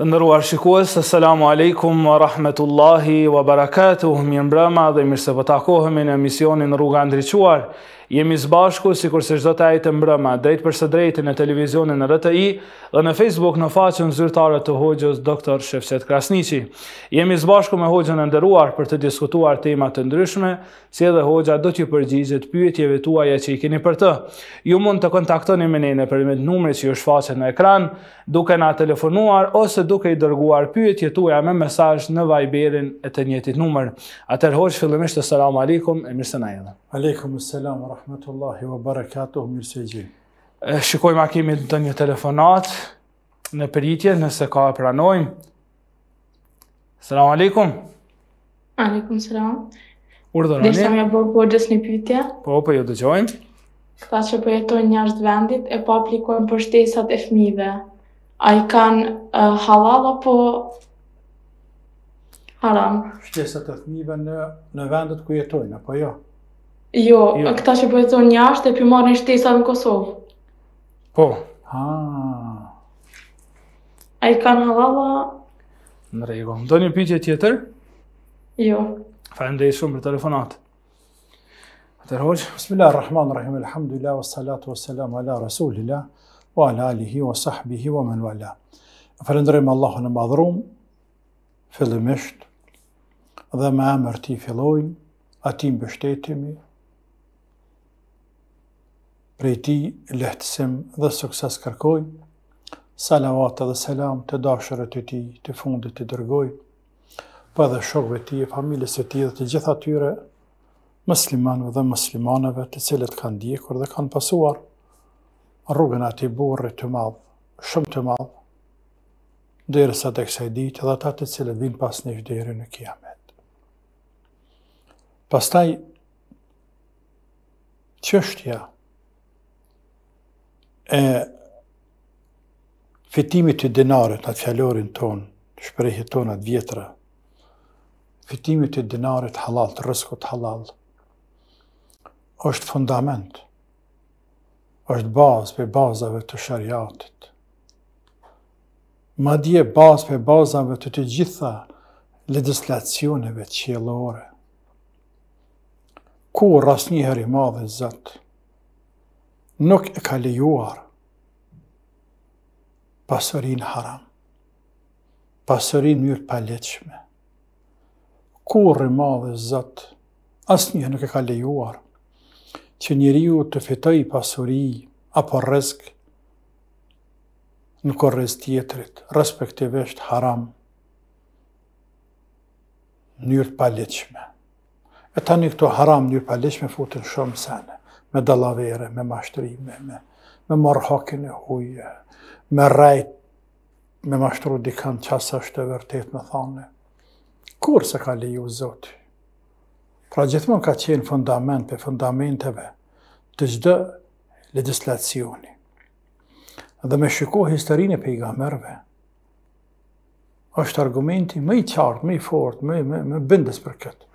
Të ndëruar shikues, selam aleikum wa rahmetullahi wa barakatuh. mbrëma dhe mirë se po takohemi në emisionin Rruga e Jemi zbashku si kurse gjdo të ajtë mbrëma, drejt për së drejti në televizionin në RTI dhe në Facebook në faqën zyrtare të hoqës Dr. Shefqet Krasnici. Jemi zbashku me hoqën e ndëruar për të diskutuar temat të ndryshme, si edhe hoqëa do t'ju përgjigjit pyetjeve tuaja që i keni për të. Ju mund të kontaktoni me nene për me numre që ju shfaqen në ekran, duke na telefonuar ose duke i dërguar pyetje tuaja me mesaj në vajberin e të njëtit numër. Atër hoqë, fillimisht të salamu alikum e mirë Aleikum selam rahmetullahi wa barakatuh mirsejgjë. Shikojmë a kemi të një telefonat në pritje nëse ka e pranojmë. Selam aleikum. Aleikum selam. Urdhëroni. Dhe shumë e bërë po gjithë një pytje. Po, po jo dëgjojmë. Këta që po jetojnë njështë vendit e po aplikojnë për shtesat e fmive. A i kanë uh, halal apo haram? Shtesat e fmive në, në vendet ku jetojnë, apo jo? Jo, jo. këta që bëhet zonë jashtë e për marrë një shtesat në Kosovë. Po. Ha. A i kanë halala? Në rego. Do një pyqe tjetër? Jo. Fa dhe shumë për telefonatë. Atër hoqë, bismillah, rahman, rahim, alhamdulillah, wa salatu, wa salam, ala rasulillah, wa ala alihi, wa sahbihi, wa man wala. Falëndërojmë Allahun e madhrum, fillimisht, dhe me emër ti fillojmë, ti mbështetemi, prej ti lehtësim dhe sukses kërkoj, salavat dhe selam të dashërët e ti të fundit të dërgoj, për dhe shokve ti e familës e ti dhe të gjitha tyre, mëslimanëve dhe mëslimanëve të cilët kanë dikur dhe kanë pasuar rrugën ati burri të madhë, shumë të madhë, dhe i rësat e kësaj ditë dhe ata të cilët vinë pas një vderi në kiamet. Pastaj, qështja, e fitimit të dinarit, atë fjallorin ton, shprejhet ton atë vjetra, fitimit të dinarit halal, të rëskot halal, është fundament, është bazë për bazave të shariatit. Ma dje bazë për bazave të të gjitha legislacioneve qëllore. Ku rrasë njëherë i madhe zëtë, nuk e ka lejuar pasurin haram, pasurin njërë paletëshme. Kurë i madhe zëtë, asë një nuk e ka lejuar që njëri ju të fitoj pasuri apo rëzk në korrez tjetërit, respektivisht haram, njërë paletëshme. E tani këto haram njërë paletëshme futën shumë sene me dalavere, me mashtrime, me, me marrë e huje, me rajt, me mashtru dikën qasë është e vërtet në thane. Kur se ka leju zotë? Pra gjithmon ka qenë fundament për fundamenteve të gjdo legislacioni. Dhe me shiko historinë e pejgamerve, është argumenti më i qartë, më i fort, më, më, më bëndës për këtë.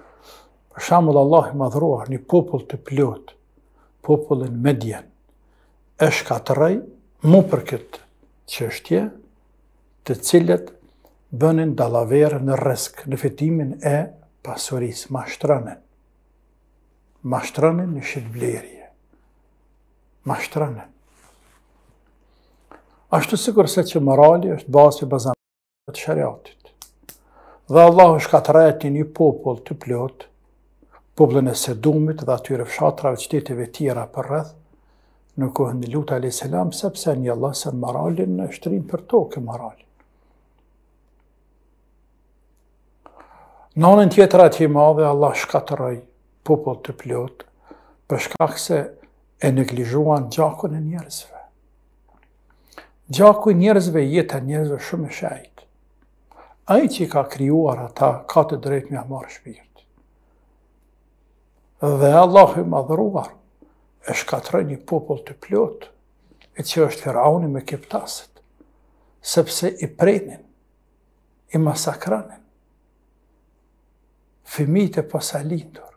Për shamull Allah i madhruar një popull të plotë, popullin me djenë. E shkatëraj mu për këtë qështje të cilët bënin dalaverë në rëskë në fitimin e pasurisë mashtranën. Mashtranën në shqitblerje. Mashtranën. Ashtu sikur se që morali është basë i bazanë të shariatit. Dhe Allah është ka të një popull të plotë poblën e Sedumit dhe atyre fshatrave qyteteve tjera për rreth në kohën e Lut alayhis sepse një Allah sa moralin në shtrim për tokë moralin. Në anën tjetër atë i madhe Allah shkatëroj popull të plot për shkak se e neglizhuan gjakun e njerëzve. Gjaku i njerëzve jeta njerëzve shumë e shajtë. Ai që ka krijuar ata ka të drejtë me hamarë shpirt dhe Allah i madhruar e shkatrë një popull të plot, e që është firauni me kiptasit, sepse i prejnin, i masakranin, fëmijët e pasalindur,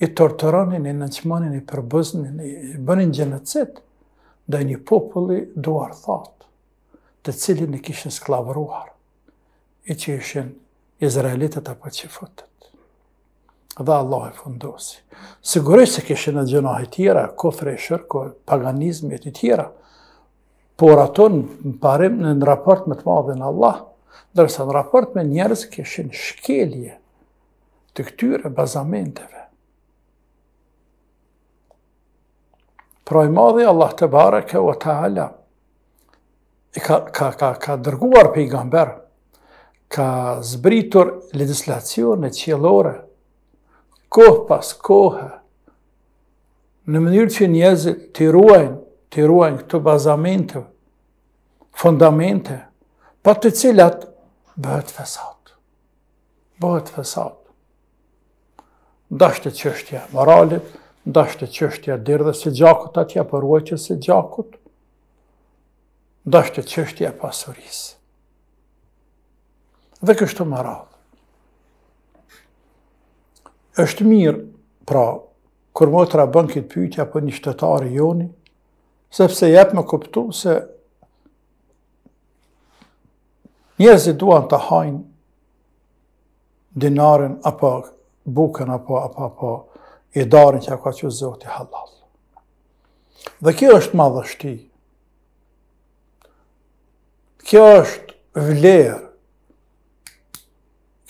i torturonin, i nëqmanin, i përbëznin, i bënin gjenëcit, dhe një populli duar thot, të cilin e kishën sklavruar, i që ishen Izraelitet apo që fëtë dhe Allah e fundosi. Sigurisht se kështë në gjënohet tjera, kofre e shërko, paganizmi e të tjera, por ato në parim në raport me të madhe në Allah, dërsa në raport me njerës kështë në shkelje të këtyre bazamenteve. Pra i madhe Allah të bare ka o ta ala, ka dërguar pejgamber, i ka zbritur legislacione e qëllore, kohë pas kohë, në mënyrë që njëzit të ruajnë, të ruajnë këto bazamente, fundamente, pa të cilat bëhet fesat. Bëhet fesat. Dashtë të qështja moralit, dashtë të qështja dhe si gjakut atja për uajqës si gjakut, dashtë të qështja pasurisë. Dhe kështu më është mirë, pra, kur motra të rabën këtë pyjtja apo një shtetarë joni, sepse jetë më këptu se njerëzit duan të hajnë dinarën apo buken apo apo apo i darën që ka që zoti i halal. Dhe kjo është madhështi. Kjo është vlerë.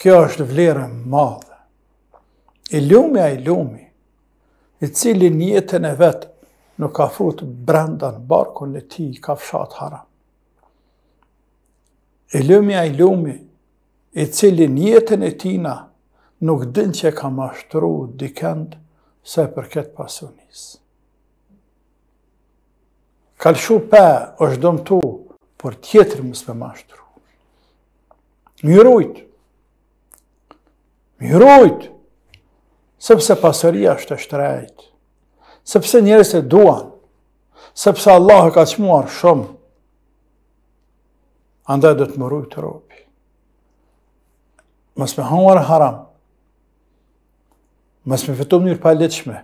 Kjo është vlerën madhë i lumi a i lumi, i cili njëtën e vetë nuk ka frutë brendan, barkun e ti ka fshat haram. I lumi a i lumi, i cili njëtën e tina nuk din që ka mashtru dikend se për këtë pasunis. Kalëshu pe është dëmtu, por tjetër mësë për mashtru. Mjërujtë, mjërujtë, Sëpse pasëria është të shtrejtë. Sëpse njerës e duan. Sëpse Allah e ka që shumë. Andaj dhe të mëruj të ropi. Mësë me hangar e haram. Mësë me fitum njërë pa leqme.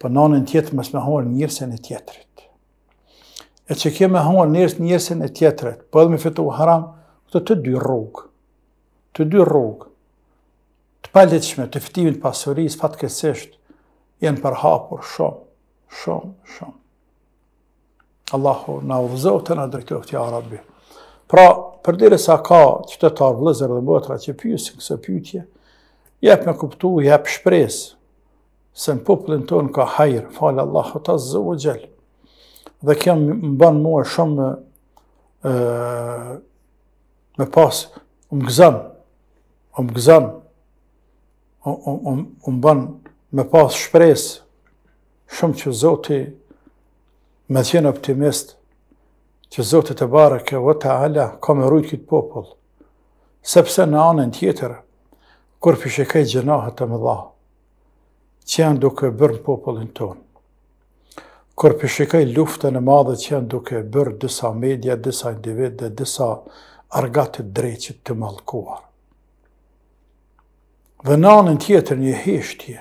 Për po nanën tjetër mësë me hangar njërës e në tjetërit. E që kje me hangar njërës e në tjetërit. Për po edhe me fitum haram, këtë të dy rrugë, Të dy rrugë, të paletëshme, të fitimin të pasuris, fatkesisht, jenë përhapur shumë, shumë, shumë. Allahu na uvëzohë të në drejtoftë, ja Arabi. Pra, përderi sa ka qytetar vlëzër dhe botra që pjusin kësë pjutje, jep me kuptu, jep shpres, se në poplin tonë ka hajrë, falë Allahu ta zëvë gjellë. Dhe kemë më banë mua shumë me, me pasë, më gëzëm, më gëzëm, unë bënë me pas shpresë, shumë që Zoti me tjenë optimist, që Zoti të barë kjo vëtë ala, ka me rujtë këtë popullë, sepse në anën tjetër, kur për shikaj gjenahët të më dha, që janë duke bërë popullin tonë, kur për shikaj luftën e madhe që janë duke bërë disa media, disa individ dhe disa argatit dreqit të malkuar, dhe anën tjetër një heshtje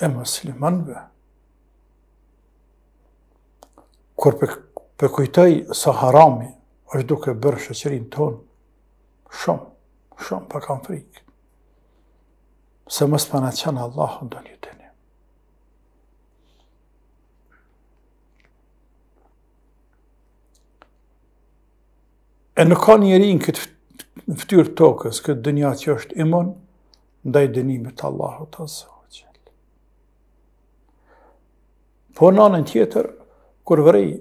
e muslimanve. Kur pe, pe sa harami është duke bërë shëqerin tonë, shumë, shumë pa kam frikë, se mësë për në qenë Allahu në një të një. E nuk ka njëri në këtë ftyrë tokës, këtë dënja që është imonë, ndaj dënimit të Allahut azza wa jall. Po në anën tjetër kur vrej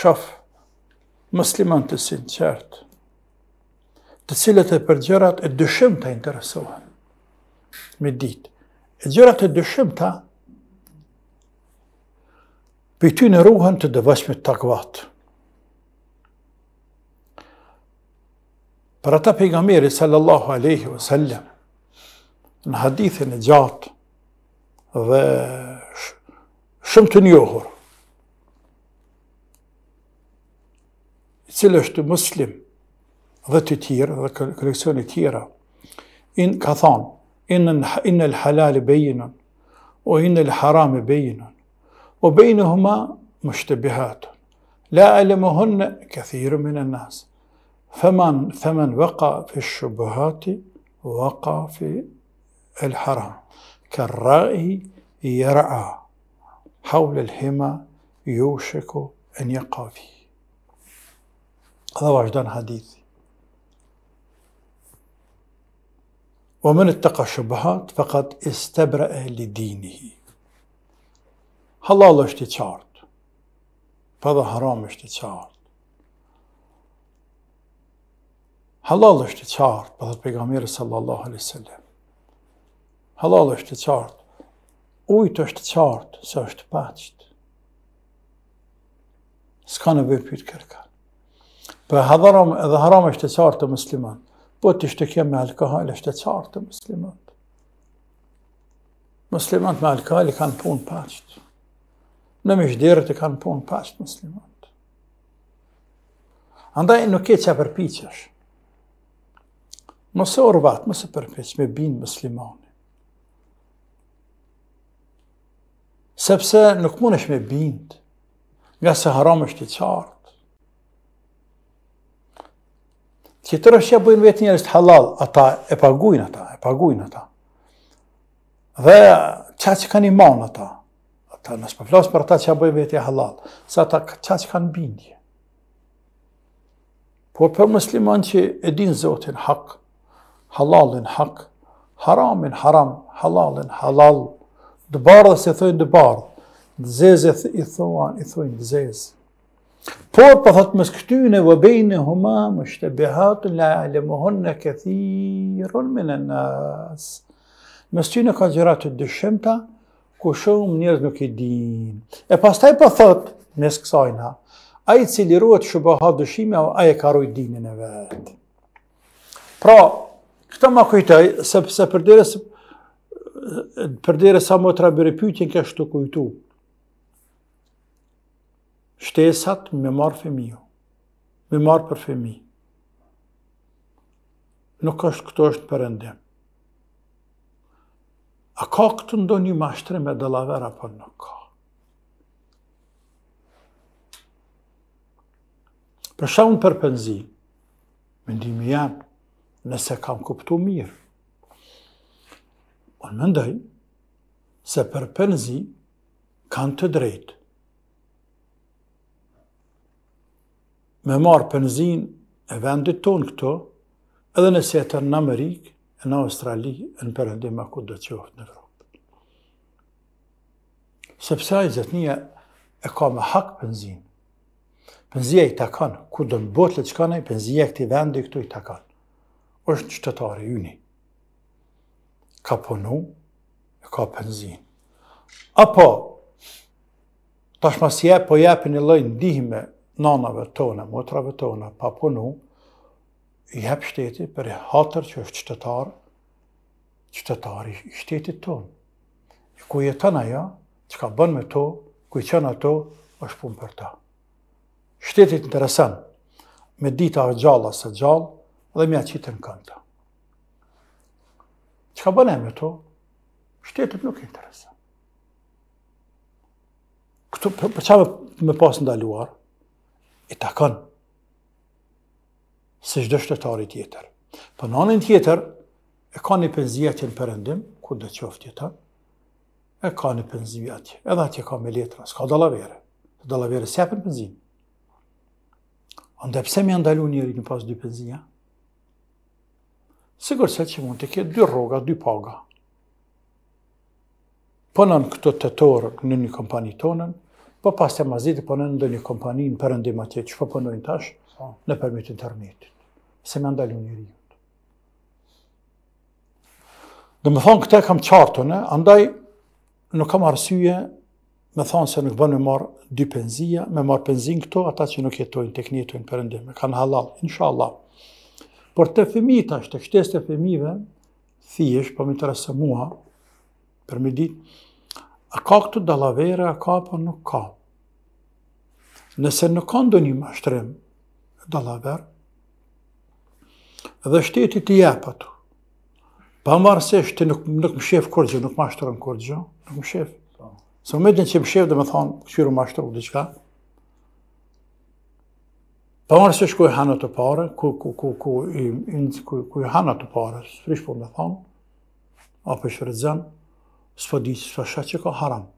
shaf musliman të sinqert, të cilët e për gjërat e të interesohen me ditë. E gjërat e të për ty në ruhen të dëvashmit të akvatë. Për ata pejgamberi sallallahu aleyhi wa sallam, në hadithin e gjatë dhe shumë të njohur, i cilë është muslim dhe të tjirë dhe koleksioni tjera, in, ka thonë, inë in lë halali bejinën, o in lë harami bejinën, o bejinë huma më mështëbihatën, la alemohënë këthirë minë nësë, فمن فمن وقع في الشبهات وقع في الحرم كالرائي يرعى حول الحمى يوشك أن يقع فيه هذا وجدان حديث ومن اتقى الشبهات فقد استبرأ لدينه حلال اشتتشارت هذا حرام اشتتشارت حلال اشتتشارت بهذا البيغامير صلى الله عليه وسلم halal është të qartë, ujtë është të qartë, se është të pëqët. Ska në bëjë për kërka. Për hadharam edhe haram është të qartë të muslimat, po të ishte kje me është të qartë të muslimat. Muslimat me alkohol i kanë punë pëqët. Në mishderët i kanë punë pëqët muslimat. Andaj nuk e që përpichësh. Mëse orë vatë, mëse përpichë, me binë muslimat. sepse nuk mund është me bindë, nga se haram është i qartë. Që është që bëjnë vetë njërës të halal, ata e pagujnë ata, e pagujnë ata. Dhe qa që kanë iman ata, ata nështë përflasë po për ata që bëjnë vetë e halal, sa ata qa që kanë bindje. Por për musliman që edin zotin hak, halalin hak, haramin haram, halalin halal Dë bardhë se thojnë dë bardhë. Dë zezë i thoan, i thojnë dë zezë. Por, për thotë mësë këtyne vë bejnë huma, mështë të behatën la ale muhon në këthirën me në nësë. Mësë ty në ka gjërat të dëshimta, ku shumë njërës nuk i dinë. E pas taj për po thotë, mësë kësajna, a i cilirohet që bëha dëshime, a i karoj dinin e vetë. Pra, këta më kujtaj, sepse përderës, përdere sa më të rabire pyqin kështë të kujtu. Shtesat me marë femiju, me marë për femi. Nuk është këto është përëndim. A ka këtu ndo një mashtre me dëlaver apo nuk ka? Për shumë për penzi, mendimi janë, nëse kam kuptu mirë, Unë po më ndaj se për penzi kanë të drejtë. Me marë penzin e vendit tonë këto, edhe nëse e në Amerikë, e në Australi, e në përëndim a ku do të qohët në rrëpë. Sepse a i zetënia e ka me hak penzin. Penzia i takanë, ku do në botë lë të qkanë, penzia e këti vendit këtu i takanë. është në qëtëtare, ka punu, e ka penzin. Apo, tashma si e po jepi një lojnë dihme nanave tone, motrave tone, pa punu, i hep shtetit për e hatër që është qytetar, qytetari i shtetit tonë. Një ku jetën aja, që ka bën me to, ku i qënë ato, është pun për ta. Shtetit interesan, me dita e gjalla se gjallë, dhe me aqitën kënda. Që ka bënë e me to, shtetit nuk e interesa. Këtu për qave me pas ndaluar, i takon, se gjithë dështetari tjetër. Për në anën tjetër, e ka një penzijatje në përëndim, kur dhe qoftë tjetër, e ka një penzijatje, edhe atje ka me letra, s'ka dalavere, dalavere s'ja për penzijim. pëse me ndalu njëri një pas dy penzijat, Se që mund të kjetë dy roga, dy paga. Përnën këto të torë në një kompani tonën, po pas të mazitë përnën në një kompani në përëndim atje që po tash po. në përmjët internetit. Se me ndalu një rinjët. Dhe me thonë këte kam qartën, andaj nuk kam arsye me thonë se nuk bënë me marë dy penzija, me marë penzin këto, ata që nuk jetojnë të kënjetojnë përëndim. Me kanë halal, inshallah. Por të të ashtë, të shtesë të fëmijëve, thijesh, po më interesë mua, për me ditë, a ka këtu dalavere, a ka apo nuk ka? Nëse nuk ka ndo një mashtrim dalaver, dhe shtetit të jepë ato, pa marësesh të nuk, nuk më shef kur nuk mashtrën kur nuk më shef. Po. Se më me dhe që më shef dhe me thonë, këshiru mashtru, dhe qka, Po marrë se shkoj hanë të pare, ku, ku, ku, i, ku, të pare, së frish po me thonë, apo i shërëzën, së po di që shë që ka haram.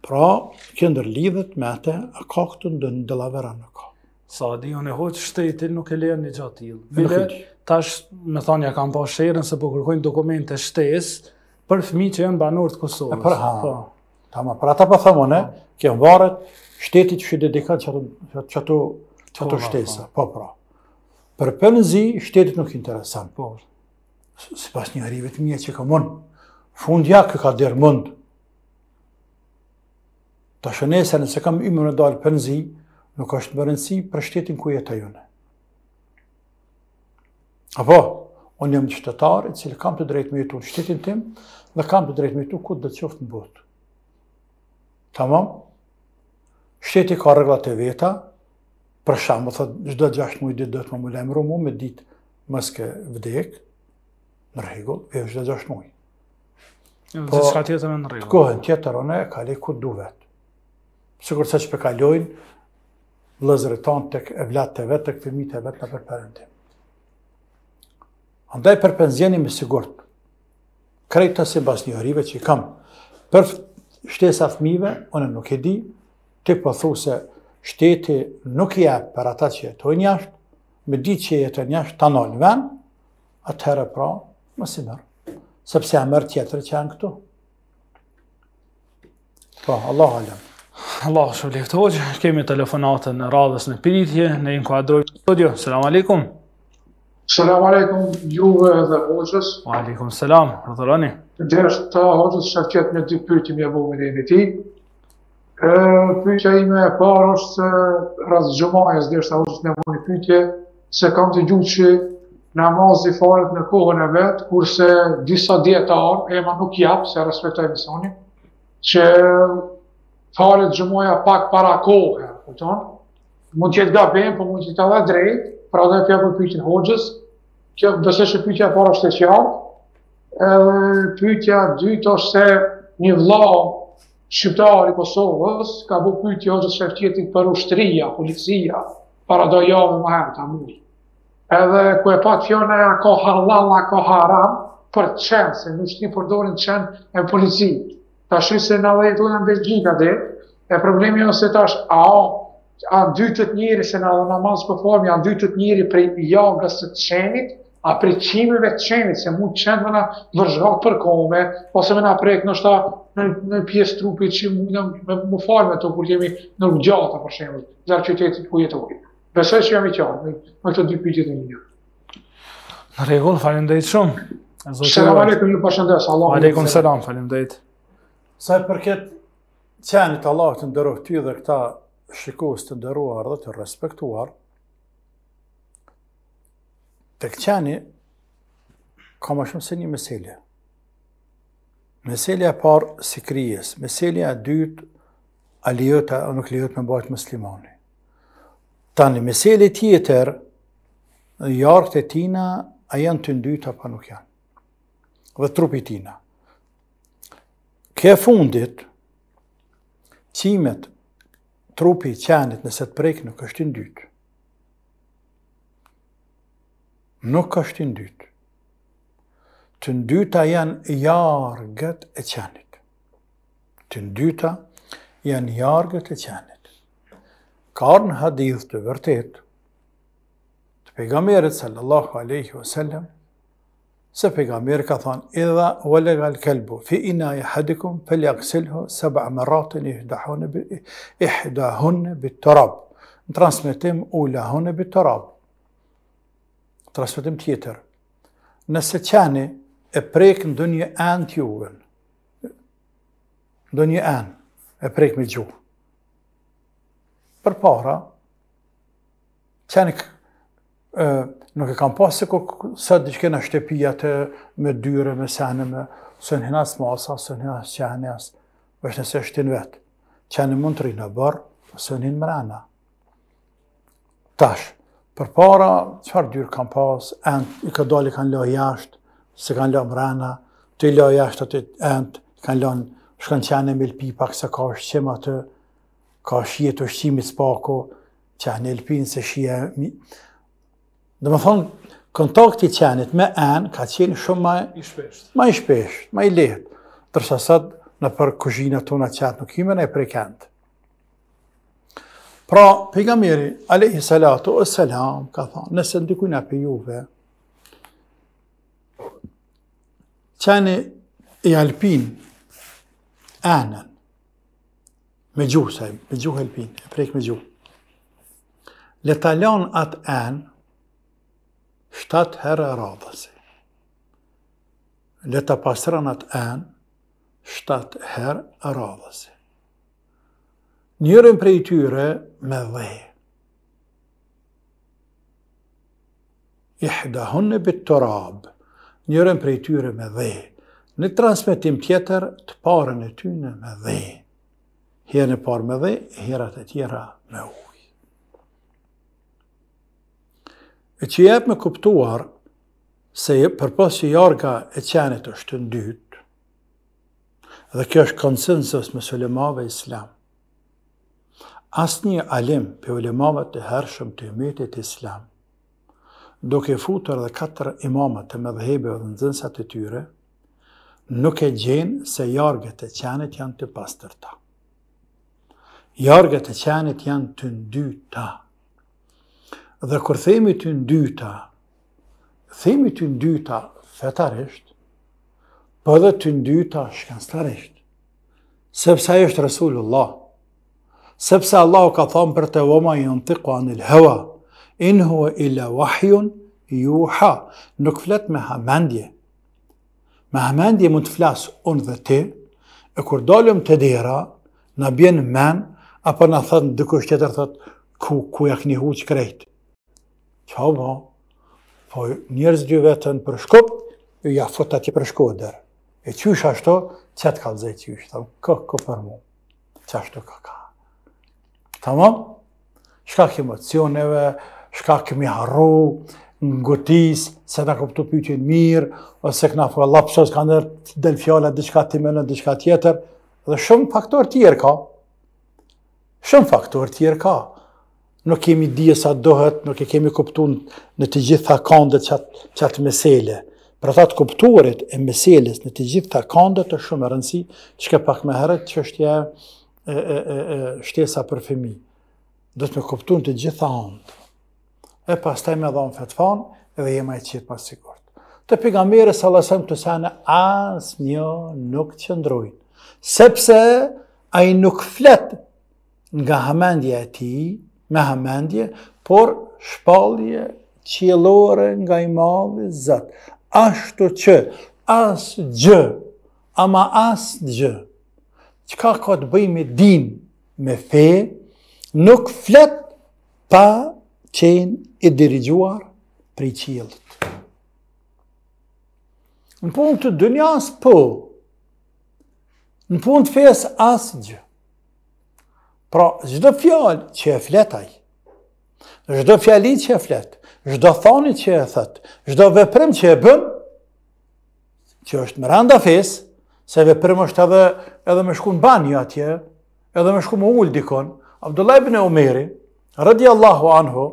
Pra, këndër lidhet me ate, a ka këtë në dëllavera në ka. Sa di, unë e hoqë shteti nuk e lejën një gjatë tjilë. Vile, tash, me thonë, ja kam pa shërën se po kërkojnë dokumente shtesë për fëmi që jënë banorët Kosovës. E për ha, pra ta pa po thëmë, ne, po. kemë varët, shtetit që dedikat që që ato Tona, ato shtesa, po. po pra. Për penzi, shtetit nuk interesan. Po. Si pas një arrivet mje që ka mund, fundja kë ka dherë mund. Ta shënese nëse kam imë në dalë penzi, nuk është më rëndësi për shtetin ku jetë ajune. Apo, unë jam qytetar i cili kam të drejtë me jetu në shtetin tim dhe kam të drejtë me jetu ku të qoftë në botë. Tamam? Shteti ka rëgla të veta, për shambë, thot, gjdo 6 muj ditë dhëtë më më lemru, mu me ditë mëske vdekë, në regullë, e është dhe 6 muj. Po, tjetër në Të kohën tjetër, ona e kali ku du vetë. Sikur se që pekalojnë, lëzre tonë të e vlatë të vetë, të këtëmi të vetë në përperëndi. Andaj përpenzjeni me sigurët. Krejtë të si bas një rive që i kam. Për shtesa fmive, ona nuk e di, të pëthu po se shteti nuk je për ata që jetojnë jashtë, me ditë që jetojnë jashtë, të anonjë venë, atëherë pra, më si mërë, sepse e mërë tjetër që janë këtu. Pra, po, Allah halëm. Allah, shumë lehtë hoqë, kemi telefonatën në radhës në piritje, në inkuadrojë në studio. Selam aleikum. Selam aleikum, juve dhe hoqës. Aleikum, selam, rëtërani. Dhe është ta hoqës, shakët në dy pyrtimi e bomin e në ti. Pyqja ime e parë është se rrasë gjëmajës dhe është të nevoj pyqje, se kam të gjuqë që i falet në kohën e vetë, kurse disa djetarë, e ma nuk japë, se respektoj misoni, që falet gjëmaja pak para kohë, këton, mund që të gabim, por mund që të dhe drejtë, pra dhe pja për pyqin hoxhës, dëse që pyqja e parë është të qjarë, pyqja dytë është se një vlaë Shqiptar i Kosovës ka bu pyti o gjithë për ushtëria, policia, para do javë më hemë të mujë. Edhe ku e pa të fjone, a ko halal, a ko haram, për qenë, se në ushtëri përdorin qenë e polici. Ta shri se në dhe i të ujën dhe, e problemi në se ta a o, a në dy të të njëri, se në dhe për formë, a në dy të të njëri prej jogës të qenit, a prej qimëve të qenit, se mund qenë me në për kome, ose me në prejkë nështë në pjesë trupit që mundem me më falë me të kur jemi në gjata, për shemë, dhe arë qytetit ku jetoj. Besoj që jam i qarë, me këto dy pyqit e një. Në regull, falim dhejtë shumë. Selam alekum, ju përshëndes, Allah. Alekum, selam, falim dhejtë. Sa e përket qenit Allah të ndërruh ty dhe këta shikus të ndërruar dhe të respektuar, të këtë qeni, ka më shumë se një meselje. Meselja e parë si krijes, meselja e dytë a lejohet apo nuk lejohet me bëhet muslimani. Tanë meselë tjetër, jarkët e tina a janë të ndyta apo nuk janë? Dhe trupi i tina. Kë fundit qimet trupi i qenit nëse të prek nuk është i ndyt. Nuk është i ndyt të ndyta janë jarë e qanit. Të ndyta janë jarë gëtë e qanit. Karnë hadith të vërtet, të pegamirit sallallahu aleyhi wa se së ka thonë, edha, fe ina e hadikum, fe li aksilhu, seba marratin, i hdahunë bitë të rabë. Në transmitim, u lahunë bitë të rabë. transmitim tjetër, nëse qanit, e prek në do një anë të juve. Në do një anë, e prek me gjuhë. Për para, qenik nuk e kam pasë se kërë së diqke në shtepia të me dyre, me sene, me së në hinas masa, së në hinas vështë nëse është të në vetë. Qenë mund të rinë bërë, së në hinë më rana. Tash, për para, qëfar dyre kam pasë, i këdali kanë lojë jashtë, se kanë lëmë rana, të i lëmë jashtë të endë, kanë lënë shkanë qenë e milpi pak se ka është qema atë, ka shije të shqimit s'pako, qenë e se shije... Mi... Dhe më thonë, kontakti qenit me enë ka qenë shumë ma... I shpesht. Ma i shpesht, ma i lehtë. Tërsa sëtë në për kuzhina tona qenë nuk ime në e prekendë. Pra, pejgamberi, alehi salatu o ka thonë, nëse ndikujna për juve, qeni i alpin, anën, me gjuhë, saj, me gjuhë alpin, e prejkë me gjuhë. Le talon atë anë, shtatë herë e radhësi. Le të atë anë, shtatë herë e radhësi. Njërën prej tyre me dhe. Ihdahun e bitë të rabë, njërën prej tyre me dhe. Në transmitim tjetër të parën e tyne me dhe. Herën e parë me dhe, herat e tjera me uj. E që jepë me kuptuar se për posë që jarga e qenit është të ndytë, dhe kjo është konsensus me sulemave islam, asë një alim për ulemave të hershëm të imetit islam, duke futur dhe katër imamat të medhebeve dhe nëzënsat të tyre, nuk e gjenë se jargët e qenit janë të pastër ta. Jargët e qenit janë të ndy ta. Dhe kur themi të ndy ta, themi të ndy ta fetarisht, për po dhe të ndy ta shkanstarisht, sepse e është Resulullah, sepse Allah ka thonë për të voma i në të in huwa illa wahjun yuha nuk flet me hamendje. Me hamendje mund të flas unë dhe ti, e kur dolem të dira, në bjen men, apo në thon dikush tjetër thëtë, ku, ku ja një huqë krejt. Qa po njerëz dy vetën për shkop ju ja fëtë ati për shkodër E qysh ashto, qëtë ka lëzaj qysh, thëmë, kë, kë për mu, që ashto ka ka. Tamam? Shka emocioneve, shka kemi harru, në ngotis, se në këptu pyqin mirë, ose këna fërë lapsos, ka nërë del fjale, diçka të menë, diçka tjetër, dhe shumë faktor tjerë ka. Shumë faktor tjerë ka. Nuk kemi dje sa dohet, nuk e kemi këptu në të gjitha kandët qatë, qatë mesele. Pra ta të këptuarit e meseles në të gjitha kandët të shumë rëndësi, që ke pak me herët që është e, e, e, e, shtesa për femi. Dhe të me këptu në të gjitha e pas taj me dhonë fetfan, dhe jema e qitë pas sigurt. Të pigamire, salasem të sene, as një nuk qëndrujnë, sepse a i nuk fletë nga hamendje e ti, me hamendje, por shpalje qilore nga i madhe zëtë. Ashtu që, as gjë, ama as gjë, qka ka të bëj me din, me fe, nuk flet pa qenë i dirigjuar prej qilët. Në punë të dënjas, po. Në punë të fesë, asë gjë. Pra, gjdo fjallë që e fletaj, gjdo fjalli që e fletë, gjdo thoni që e thëtë, gjdo veprim që e bën, që është më randa fesë, se veprim është edhe, edhe me banjë atje, edhe me shkun më ullë dikon, Abdullah ibn e Omeri, rëdi Allahu anhu,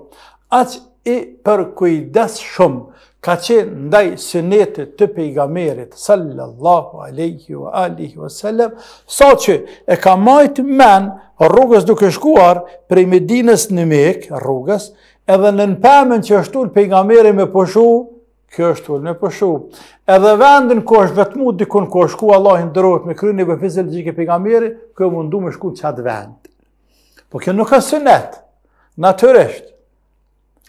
aq i për kujdes shumë, ka qenë ndaj sënetit të pejgamerit, sallallahu aleyhi wa alihi wa sallam, sa që e ka majtë men rrugës duke shkuar prej Medines në mekë, rrugës, edhe në nëpemen që është ullë pejgamerit me pëshu, kjo është në me pëshu. Edhe vendin ko është vetëmu dikun ko është ku Allah ndërojt me kryni vëfizil të gjike pejgamerit, kjo mundu me shku në qatë vend. Po kjo nuk është sënetë natyresht,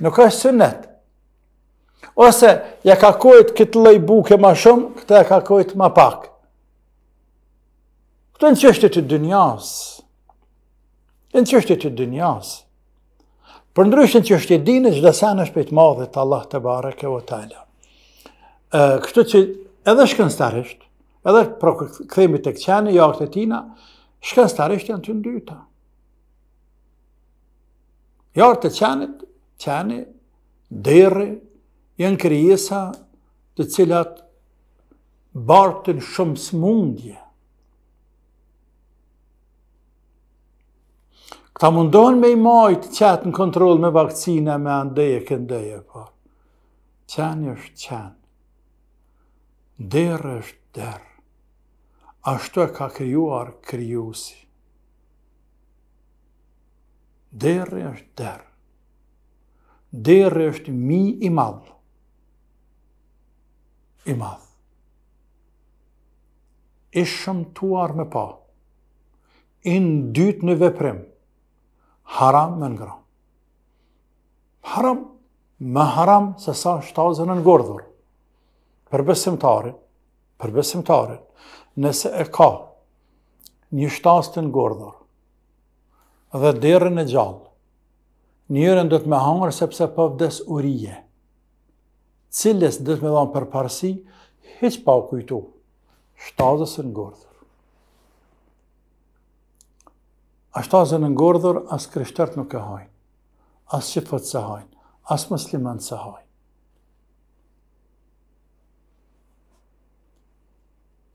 nuk është sënet. Ose ja ka kojtë këtë lej buke ma shumë, këta ja ka kojtë ma pak. Këtë në qështë të dënjas, në qështë të dënjas, për ndryshën që është të dinë, gjithë dhe sanë është pëjtë madhe të Allah të barë, kjo o tajla. Këtë që edhe shkënstarisht, edhe pro këthemi të këqeni, jo akte tina, shkënstarisht janë të ndyta. Jarë të qenit, qeni, deri, jenë kryesa të cilat bartën shumë smundje. Këta mundohen me i majtë qëtë në kontrol me vakcina, me andeje, këndeje, po. Qeni është qenë. Derë është derë. Ashtu e ka kryuar kryusi. Derë është derë. Derë është mi i madhë. I madhë. I shëmtuar me pa. I në dytë në veprim. Haram me ngra. Haram, me haram se sa shtazën e në gordhur. Për besimtarit, për besimtarit, nëse e ka një shtazë të në gordhur, dhe derën e gjallë. Njërën dhëtë me hangër sepse pëvdes po urije, cilës dhëtë me dhëmë për parësi, heq pa u kujtu, shtazës në ngordhur. A shtazën në gordhër, as krishtërt nuk e hajnë, as qëfët se hajnë, as muslimën se hajnë.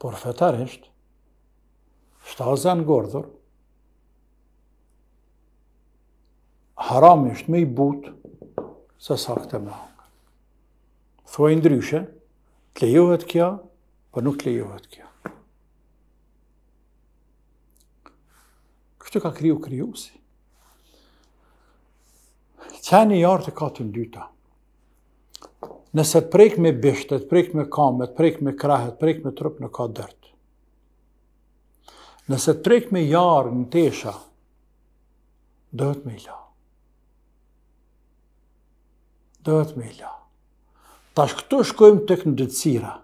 Por fetarisht, shtazën në ngordhur, harami është me i butë se sa këtë me hangë. Thua i ndryshe, të lejohet kja, për po nuk të lejohet kja. Kështë ka kriju kryusi. Qeni jartë ka të ndyta. Nëse të prejkë me bishtet, të prejkë me kamët, të prejkë me krahët, të prejkë me trup në ka dërtë. Nëse të prejkë me jarë në tesha, dhe me me ila dohet me la. Tash këtu shkojmë të kënë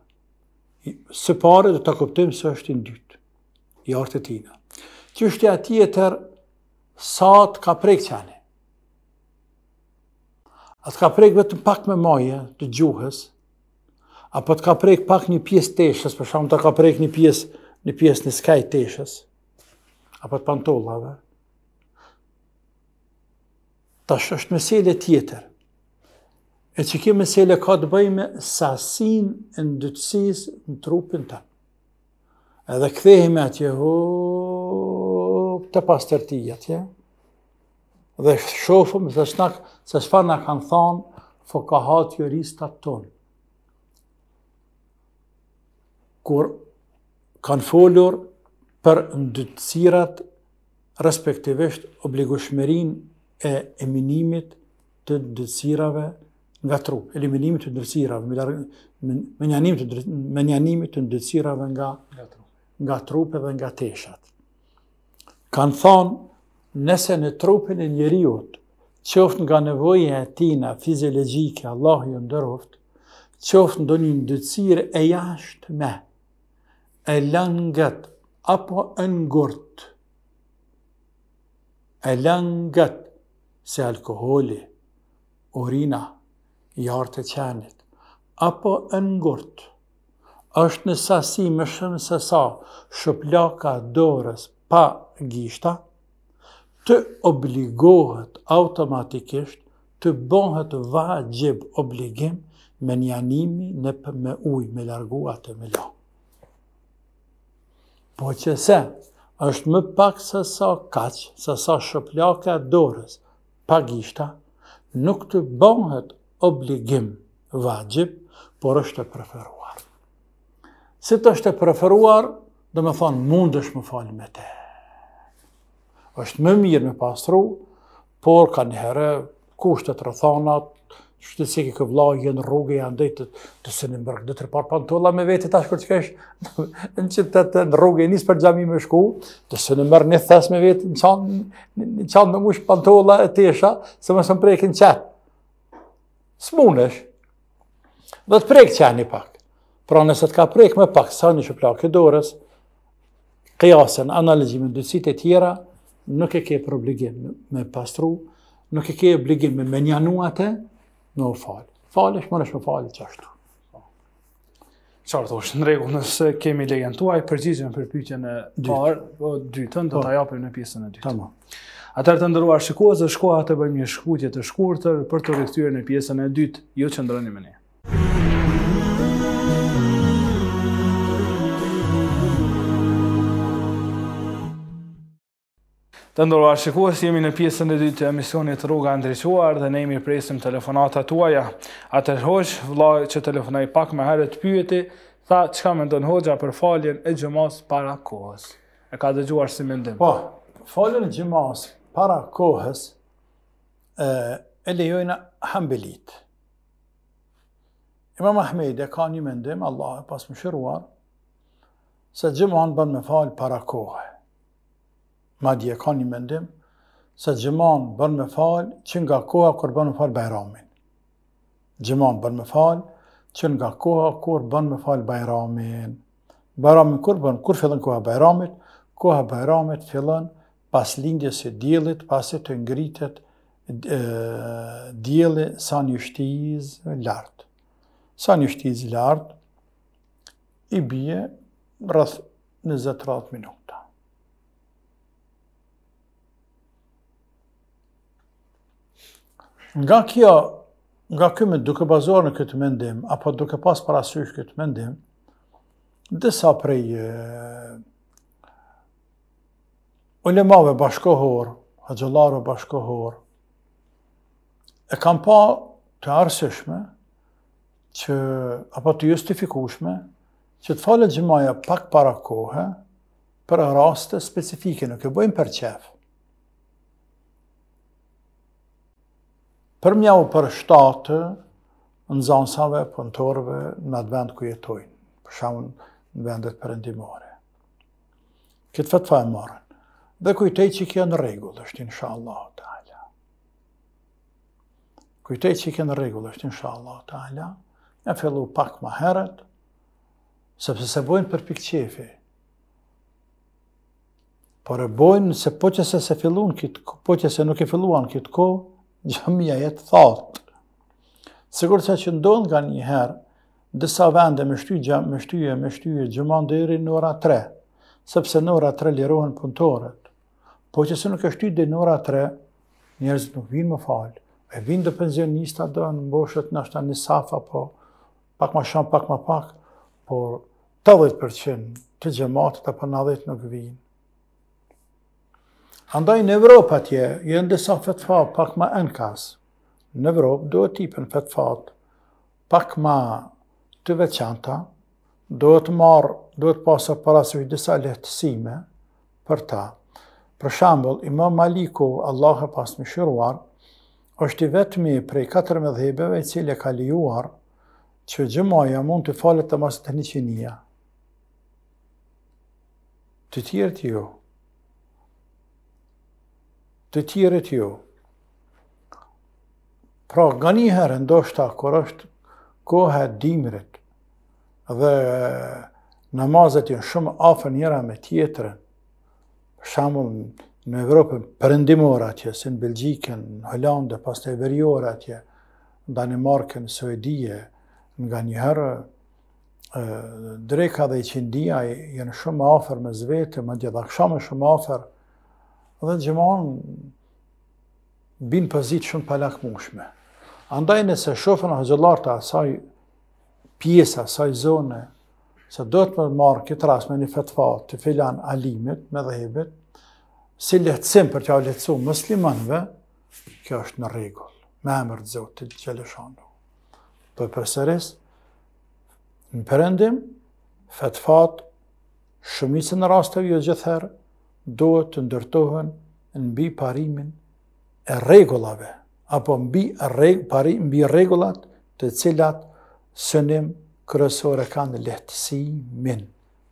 së pare dhe të këptim së është i në dytë, i artë e tina. Që është e tjetër, sa të ka prekë qani? A të ka prekë vetë në pak me maje të gjuhës, apo të ka prekë pak një pjesë teshës, për shumë të ka prekë një pjesë një pjesë në skaj teshës, apo të pantollave. Tash është mesile tjetër, E që kjo mesele ka të bëjme sasin e ndytsis në trupin të. Edhe këthejme atje, o, të pas të atje. Dhe shofëm, dhe shnak, se shfa në kanë thonë, fo ka hatë tonë. Kur kanë folur për ndytsirat, respektivesht obligushmerin e eminimit të ndytsirave të nga tru, eliminimit të ndërcirave, menjanimit të, njanim, të ndërcirave nga, nga, nga trupe dhe nga teshat. Kanë thonë, nëse në trupin e njeriut, qoftë nga nevoje e tina fiziologike, Allah ju ndëroft, qoftë ndonjë një ndëcirë e jashtë me, e langët, apo e ngurt, e langët, se alkoholi, urina, urina, jartë të qenit, apo e ngurt, është në sasi më shumë se sa shëplaka dorës pa gishta, të obligohet automatikisht të bëhet gjib obligim me njanimi në për me uj, me larguat e me la. Po që se, është më pak se sa kaqë, se sa shëplaka dorës pa gishta, nuk të bonhet obligim vajgjib, por është e preferuar. Si të është e preferuar, dhe me thonë mund është më falë me te. është më mirë me pasru, por ka një herë kushtet rëthanat, që të cikë këvla, jenë rrugë, janë dhejtë të së në mërgë, dhe të rëparë për me vetë të ashkër të kesh, në që të të në rrugë, njësë për gjami me shku, të së në mërë një thes me vetë, në qanë në mushë për e tesha, se më së më prejkin qëtë. Së mund është. Dhe të prekë që e pak. Pra nëse të ka prekë me pak, sa një që plakë këtë dorës, kjasën, analizimin, dësit e tjera, nuk e ke për obligim me pastru, nuk e ke obligim me menjanu atë, në falë. Falë është, më nëshme falë që ashtu. Qartë është në regu, nëse kemi legjën tuaj, përgjizim për pyqen e parë, po dytën, do të po. japim në pjesën e dytën. Atëherë të ndëruar shikues, është koha të bëjmë një shkutje të shkurtër për të rikthyer në pjesën e dytë. Ju qëndroni me ne. Të ndëruar shikues, jemi në pjesën e dytë të emisionit Rruga e dhe ne jemi presim telefonata tuaja. Atër hoj vllai që telefonoi pak më herët pyeti, tha çka mendon hoxha për faljen e gjëmas para kohës. E ka dëgjuar si mendim? Po, faljen e xhamas para kohës e, e lejojnë hambelit. Imam Ahmed e ka një mendim, Allah e pas më shëruar, se gjëmanë bënë me falë para kohë. Madje ka një mendim, se gjëmanë bënë me falë që nga koha kur bënë me falë bajramin. Gjëmanë bënë me falë që nga koha kur bënë me falë bajramin. Bajramin kur bënë, kur fillën koha bajramit, kohë bajramit fillën pas lindjes e djelit, pas e të ngritet dielli sa një shtiz lartë. Sa një shtiz lartë, i bje rrëth në zetrat minuta. Nga kjo, nga këmë duke bazuar në këtë mendim, apo duke pas parasysh këtë mendim, dësa prej ulemave bashkohor, haqëllarë bashkohor, e kam pa të arsyeshme që, apo të justifikushme, që të falet gjimaja pak para kohë, për raste specifike, nuk e bojmë për qef. Për mjavë për shtatë, në zansave, pëntorve, në atë vend ku jetojnë, për shamën në vendet endimore. Këtë fëtë fa e marën dhe kujtej që kjo në regull është insha Allah ta'ala. Kujtej që kjo në regull është insha Allah ta'ala, e fillu pak ma heret, sepse se bojnë për pikë por e bojnë se po që se se fillun kitë ko, po që se nuk e filluan kitë ko, gjëmija jetë thotë. Sigur se që ndonë nga një herë, dësa vende me shtyje, gjë, me shtyje, me shtyje, gjëmanë dhe në ora tre, sepse në ora tre lirohen punëtorët, Po që se nuk është ty dinora tre, njerëzit nuk vinë më falë. E vinë dhe penzionista dhe në mboshët në ashtë një safa, po pak ma shumë, pak ma pak, por 80% të gjematët apo 90% nuk vinë. Andaj në Evropë atje, jenë disa fetfa pak ma enkas. Në Evropë do tipën fetfa pak ma të veçanta, do të marë, do të pasë për asë disa lehtësime për ta. Për shambull, imam Maliku, Allah e pas më shiruar, është i vetëmi prej i medhebeve e ka lijuar që gjëmaja mund të falet të masë të një qenia. Të tjërët jo. Të tjërët jo. Pra, nga një herë ndoshta, kër është kohë e dimrit, dhe namazet jenë shumë afer njëra me tjetërën, shamull në Evropën përëndimor atje, si në Belgjikën, në Hollandë, pas të Eberjor atje, në Danimarkën, në Suedije, nga njëherë, dreka dhe i qindia jenë shumë afer me zvete, më ndje shumë afer, dhe në gjemon, binë pëzit shumë palak mungshme. Andaj nëse shofën a hëzëllarta asaj pjesa, asaj zone, se do të më marrë këtë ras me një fetfa të filan alimit me dhe si lehtësim për të lehtësu mëslimanve, kjo është në regull, me emër të zotit që le Për për në përëndim, fetfat, të shumisë në ras të gjithëherë, do të ndërtohen në bi parimin e regullave, apo në bi regullat të cilat sënim kërësore ka në lehtësimin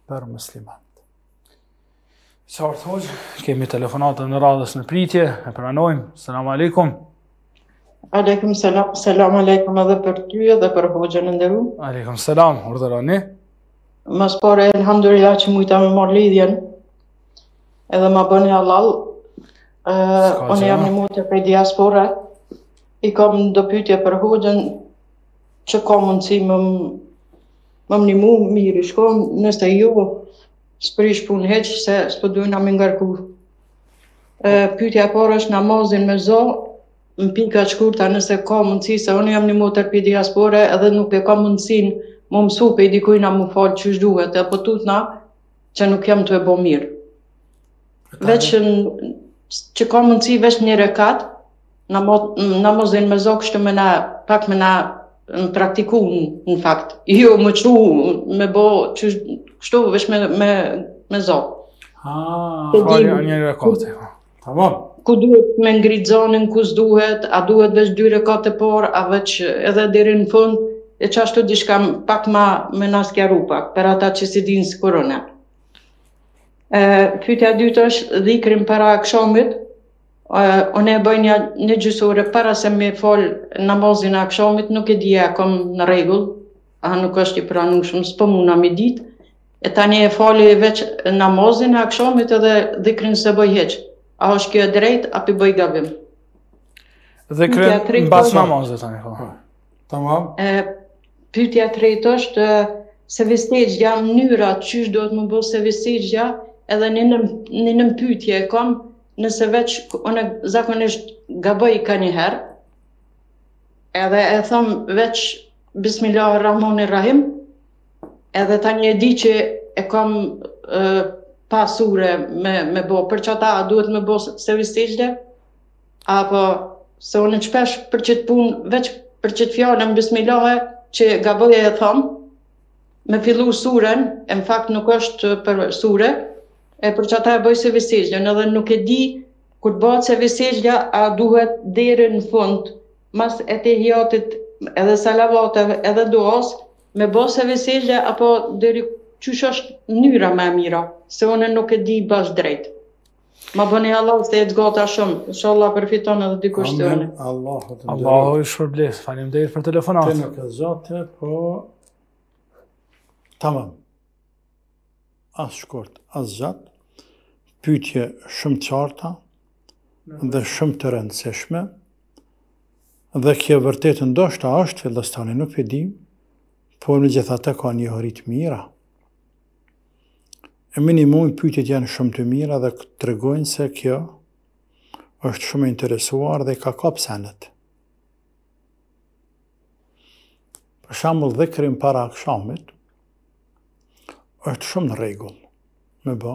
për muslimat. Sartë Hoxhë, kemi telefonatë në radhës në pritje, e pranojmë, sëlamu alikum. Aleikum, salam aleikum edhe për ty edhe për Hoxhë në ndërru. Aleikum, sëlamu, urdhëra në. Mësë pare, elhamdurja që mujta me lidhjen, edhe ma bëni halal. Uh, onë jam një mutë për diaspore, i kam do pytje për Hoxhën, që ka mundësi më më më një mu, më i rishkon, nëse jo, së prish pun heqë, se së përdu në më ngarku. E, pytja por është namazin me zo, në pika kurta, nëse ka mundësi, se unë jam një motër për diaspore, edhe nuk e ka mundësin më mësu për i dikujna më falë që është duhet, e për tutna që nuk jam të e bo mirë. Veç që ka mundësi veç një rekat, namazin me zo kështu me na, pak me na në praktiku në fakt. Jo, më qu, me bo, që shtu, vesh me, me, me zot. Ha, falja një rekote. Ta bo. Ku duhet me ngritzonin, ku s'duhet, a duhet vesh dy rekote por, a veç edhe diri në fund, e që ashtu dishka pak ma me naskja rupa, për ata që si dinë së korona. E, pytja dytë është dhikrim para akshomit. Uh, unë e bëj një, një gjysore, para se me fol namazin e akshamit, nuk e di e kom në regull, a nuk është i pranu shumë, s'po muna me dit, e tani e fali veç namazin e akshamit edhe dhe krynë se bëj heq, a është kjo e drejt, a pi bëj gabim. Dhe krynë në basë namazin e tani, po. ha. Tamam. E, pytja trejt është, se vistegja mënyra, qysh do të më bëhë se vistegja, edhe një në, në pytje e kom, nëse veç, unë zakonisht gaboj ka një herë, edhe e thëm veç Bismillah Rahmoni Rahim, edhe ta një di që e kam e, pasure me, me bo, për që ata duhet me bo se vistishtje, apo se unë qpesh për qëtë punë, veç për qëtë fjallë në Bismillah e që gaboj e thëm me fillu surën, e në fakt nuk është për surë, e për që ata e bëjë se veselja, në dhe nuk e di kur bëjë se veselja, a duhet dhere në fund, mas e te hjatit edhe salavatëve edhe duas, me bëjë se veselja, apo dhere qësh është njëra me mira, se one nuk e di bashkë drejt. Ma bëni Allah se e të gata shumë, shë Allah përfiton edhe dy kushtë të Allahu të Allahu i shërblis, falim dhejtë për telefonatë. Të në këzate, po... Tamam as shkurt, as zat, pytje shumë qarta dhe shumë të rëndësishme, dhe kjo vërtetë ndoshtë a është, fillestani nuk për dim, po në gjitha të ka një horit mira. E minimum, pytjet janë shumë të mira dhe të regojnë se kjo është shumë interesuar dhe ka ka pësenet. Për shembull dhe krim para akshamit, është shumë në regullë me bë.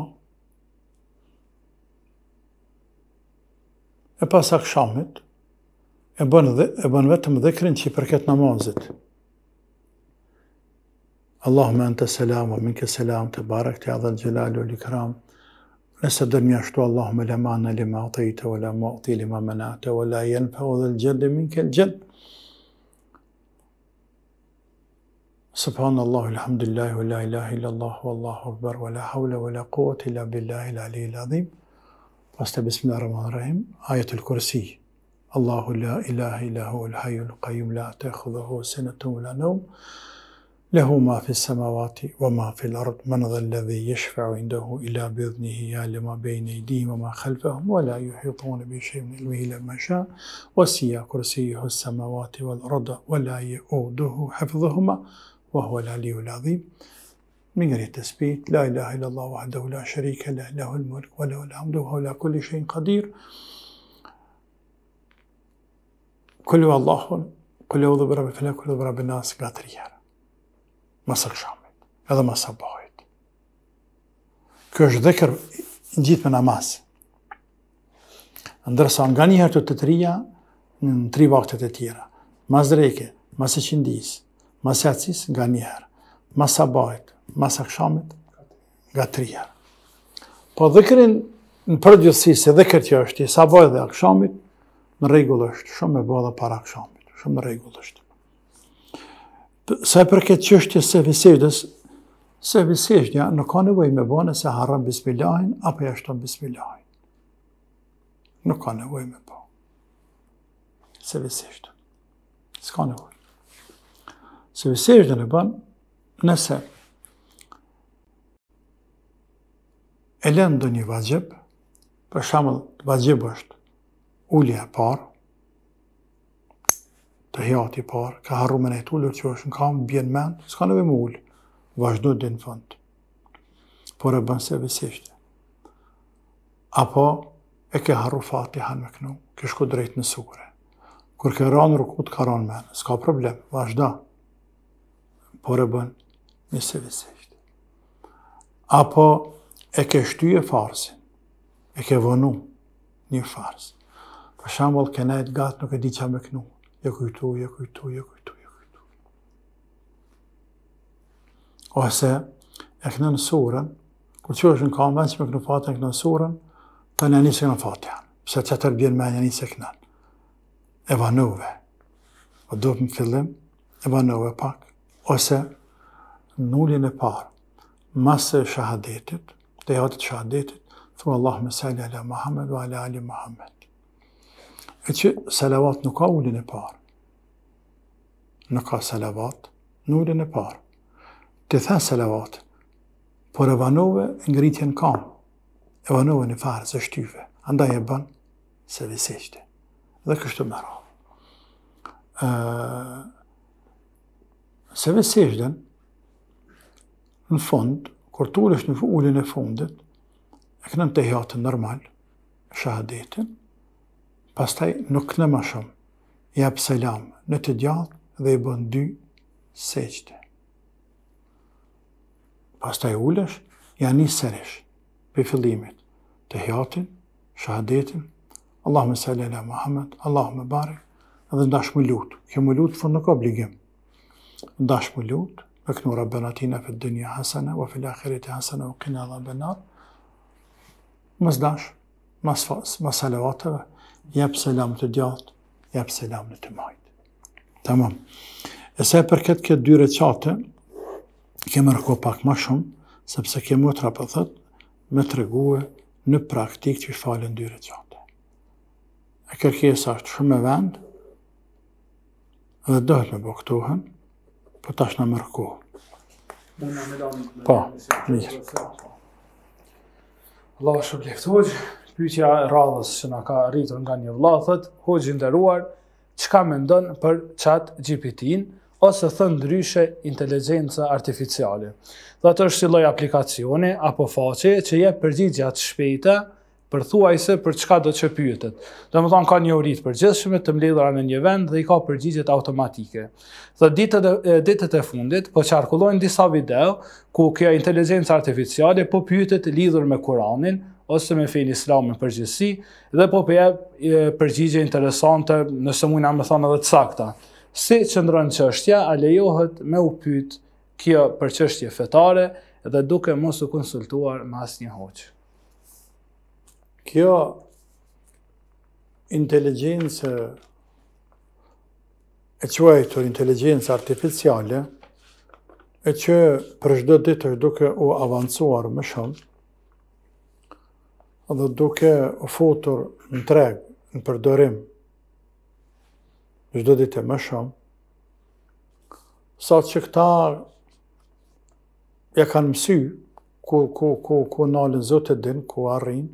E pas akshamit, e bën, dhe, e bën vetëm që i përket namazit. Allahumma ente selam, wa minke selam, të barak, të adhe gjelalu, li kram, nëse dërmja shtu, ashtu, Allahumma në lima atajte, o la muati lima menate, o la jenë pa o dhe lë gjendë, minke سبحان الله الحمد لله ولا إله إلا الله والله أكبر ولا حول ولا قوة إلا بالله العلي العظيم فاستبسم بسم الله الرحمن الرحيم آية الكرسي الله لا إله إلا هو الحي القيوم لا تأخذه سنة ولا نوم له ما في السماوات وما في الأرض من ذا الذي يشفع عنده إلا بإذنه يعلم بين أيديهم وما خلفهم ولا يحيطون بشيء من علمه إلا ما شاء وسيا كرسيه السماوات والأرض ولا يؤوده حفظهما wa huwa al-aliyyu al-azim. Min ghairi tasbih, la ilaha illa Allah wahdahu la sharika la lahu al-mulk wa lahu al-hamd wa huwa kulli shay'in qadir. Kullu Allahu, kullu udhu bi rabbil falaq, kullu bi rabbin nas qatriyar. Masak shamit, edhe masabahit. Kjo është dhekër gjithë me namaz. Ndërsa nga njëherë të të të rria, në tri vaktet e tjera. Mas dreke, mas e qindis, mas nga njerë, Masa sabajt, mas akshamit nga trijerë. Po dhekërin në përgjithësi se dhekër që është i sabajt dhe akshamit, në regullë është shumë e bodhe para akshamit, shumë në regullë është. Sa e përket që është i se visejtës, se visejtëja nuk ka nëvej me bone se haram bismillahin, apo të bismillahin. Nuk ka nëvej me bone. Se visejtë. Ska se vë dhe në banë, nëse e lënë do një vazgjep, për shamëll vazgjep është ullja e parë, të hjati parë, ka harru me nejtë ullur që është në kamë, bjen menë, s'ka në vëmë ullë, vazhdo dhe në fundë. por e bënë se vësishtë. Apo e ke harru fati hanë me kënu, ke shku drejtë në sukurë. Kur ke ranë rukut, ka ranë menë, s'ka problem, vazhda por e bën një sëvisisht. Apo e ke shtyje farsin, e ke vënu një fars. Për shambull, kënajt gatë nuk e di qa me kënu. Je kujtu, je kujtu, je kujtu, je kujtu. Ose e kënë në surën, kur që është në kamen që me kënu fatën e kënë në surën, të në njësë kënë fatë janë. Pse që tërë bjenë me një njësë kënë. E vanuve. o po dupë në fillim, e vanuve pak ose në ullin e parë, masë e shahadetit, dhe jatët shahadetit, thua Allah me sali ala Muhammed wa ala Ali Muhammed. E që salavat nuk ka ullin e parë, nuk ka salavat në ullin e parë. Të the salavat, por e vanove ngritjen kam, e vanove një farë zë shtyve, andaj e banë se viseshte. Dhe kështu më rohë se ve në fund, kur të ulesh në ullin e fundit, e kënën të hjatë normal, shahadetin, pastaj nuk në më shumë, i selam në të djallë dhe i bën dy seqte. Pastaj ulesh, janë një sërish, për fillimit, të hjatin, shahadetin, Allahume sallallahu Muhammed, Allahume barik, dhe ndash më lutë, kjo më lutë fund nuk obligim, dashmë lutë, e kënura benatina fëtë dënja hasana, wa fëllë akhirit e hasana, wa këna dha benat, mës dashë, mës fasë, mës salavatëve, jepë selamë të djatë, jepë selamë në të majtë. Tamam. E se për këtë këtë dyre qate, kemë rëko pak ma shumë, sepse kemë utra për me të reguë në praktikë që i falen dyre qate. E kërkesa është shumë e vendë, dhe dohet me bëktuhen, Për po tash në mërë kohë. Pa, po, mirë. Allah shumë rëbjekt hoqë, pyqja e radhës që nga ka rritur nga një vlathët, hoqë i ndëruar, që ka me ndonë për qatë GPT-in, ose thënë ndryshe inteligencë artificiale. Dhe të është si loj aplikacioni, apo faqe, që je përgjit gjatë shpejta, për i se për çka do të pyetet. Dhe më thonë ka një urit për gjithshme të mbledhura në një vend dhe i ka përgjigjet automatike. Dhe ditët e, fundit po qarkullojnë disa video ku kjo inteligjencë artificiale po pyetet lidhur me Kur'anin ose me fen islamin në përgjithësi dhe po për përgjigje interesante nëse mund na më thonë edhe të sakta. Si qëndron çështja, a lejohet me u pyet kjo për çështje fetare dhe duke mos u konsultuar me asnjë hoqë kjo inteligjencë e quajtur inteligjencë artificiale e që për çdo ditë duke u avancuar më shumë dhe duke u futur në treg në përdorim çdo ditë më shumë sa që këta ja kanë mësy ku ku ku ku nalën zotë din ku arrin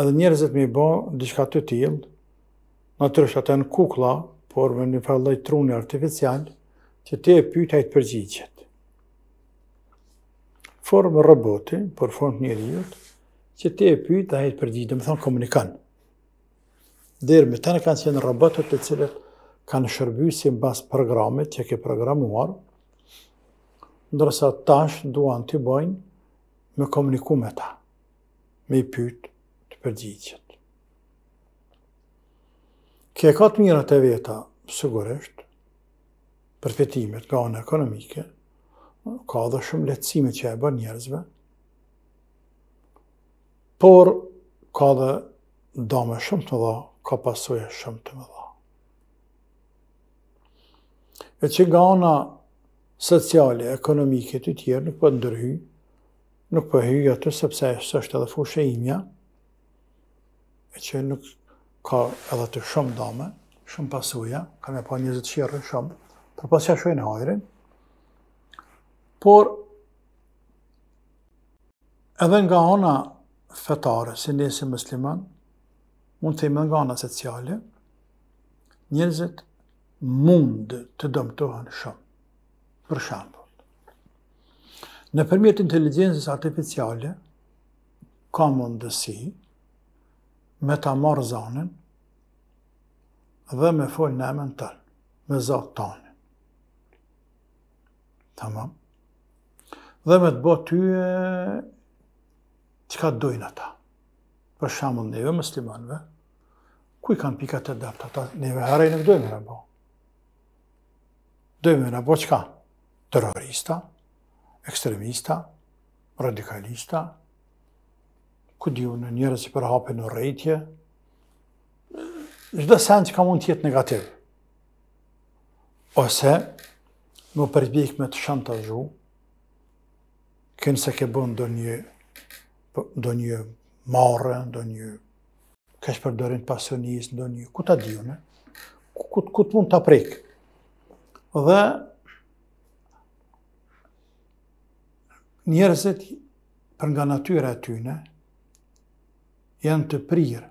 edhe njerëzit me i bo diçka të tjilë, në të rështë atë në kukla, por me një farloj truni artificial, që ti e pyta i të përgjigjet. Formë roboti, por formë njerëzit, që ti e pyta i të përgjigjet, dhe me thonë komunikanë. Dherë me tënë kanë qenë robotët të cilët kanë shërbyu si në basë programit që ke programuar, ndërësa tash duan të bojnë me komuniku me ta, me i pytë, përgjigjet. Kje ka të mirat e veta, sigurisht, përfitimet nga anë ekonomike, ka dhe shumë letësime që e bën njerëzve, por ka dhe dame shumë të dha, ka pasuje shumë të më dha. E që nga anë sociale, ekonomike të tjerë, nuk për po ndërhy, nuk për po hyjë atë, sepse është edhe fushë e imja, që nuk ka edhe të shumë dame, shumë pasuja, ka me pa njëzit shirën shumë, për pasja shojnë hajrin, por edhe nga ona fetare, si njësi musliman, mund të imë nga ona sociale, njëzit mund të dëmtohen shumë, për shambë. Në përmjet inteligencës artificiale, ka mundësi, me ta marë zanin dhe me fol në emën tërë, me zatë tani. Tamam. Dhe me të bo ty e qëka dojnë ata. Për shamull neve muslimanve, ku i kanë pikat e dapët ata, neve herej nuk me në bo. me në bo qëka? Terrorista, ekstremista, radikalista, ku diu në njerëz që përhapen në rritje. Çdo sen që ka mund të jetë negativ. Ose më përbjek me të shantazhu, se ke bënë do një, po, do një marë, do një kështë përdorin pasionisë, do një, ku ta dihune, ku, ku të mund të aprikë. Dhe njerëzit për nga natyre e tyne, janë të prirë,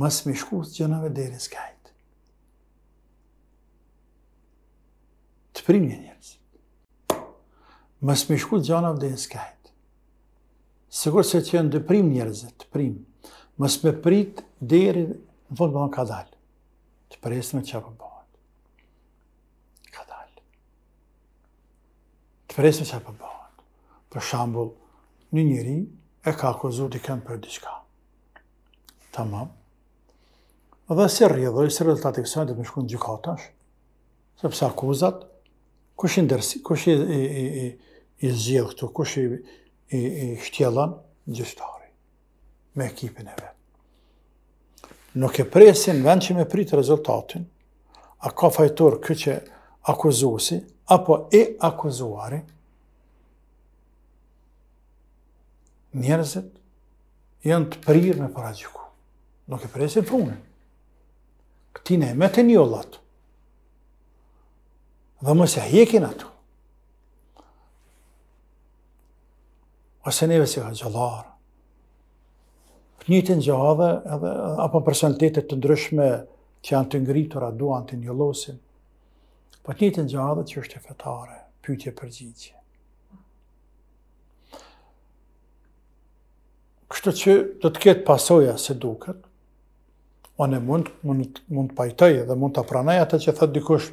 mësë me shku të gjënave dhejnë s'kajtë. Të prirë një njërës. mësë me shku të gjënave dhejnë s'kajtë. Sëkur se që janë të prirë njërës, të prirë. Mës me pritë dhejnë në fundë banë ka dalë. Të presë me që për po bëhet. Ka dalë. Të presë me që për po bëhet. Për shambull, një njëri, e ka akuzu diken për diçka. Tamam. Dhe si rrëdhoj, si rrëdhët të të dhe të më shku në sepse akuzat, kush i ndërsi, kush i i zhjith këtu, kush i i shtjelan gjithëtari, me ekipin e vetë. Nuk e presin vend që me pritë rezultatin, a ka fajtor këtë që akuzusi, apo e akuzuari, njerëzit janë të prirë me para gjyku. Nuk e presin prunin. Këti ne e me të një Dhe mëse a hekin ato. Ose neve si ka gjallarë. Një të një edhe, apo personalitetet të ndryshme që janë të ngritur, a duan të njëllosin. losin. Po një të një që është e fetare, pytje për gjithje. Kështë që do të ketë pasoja se duket, one mund, mund, mund të pajtoj dhe mund të pranaj atë që thëtë dikush,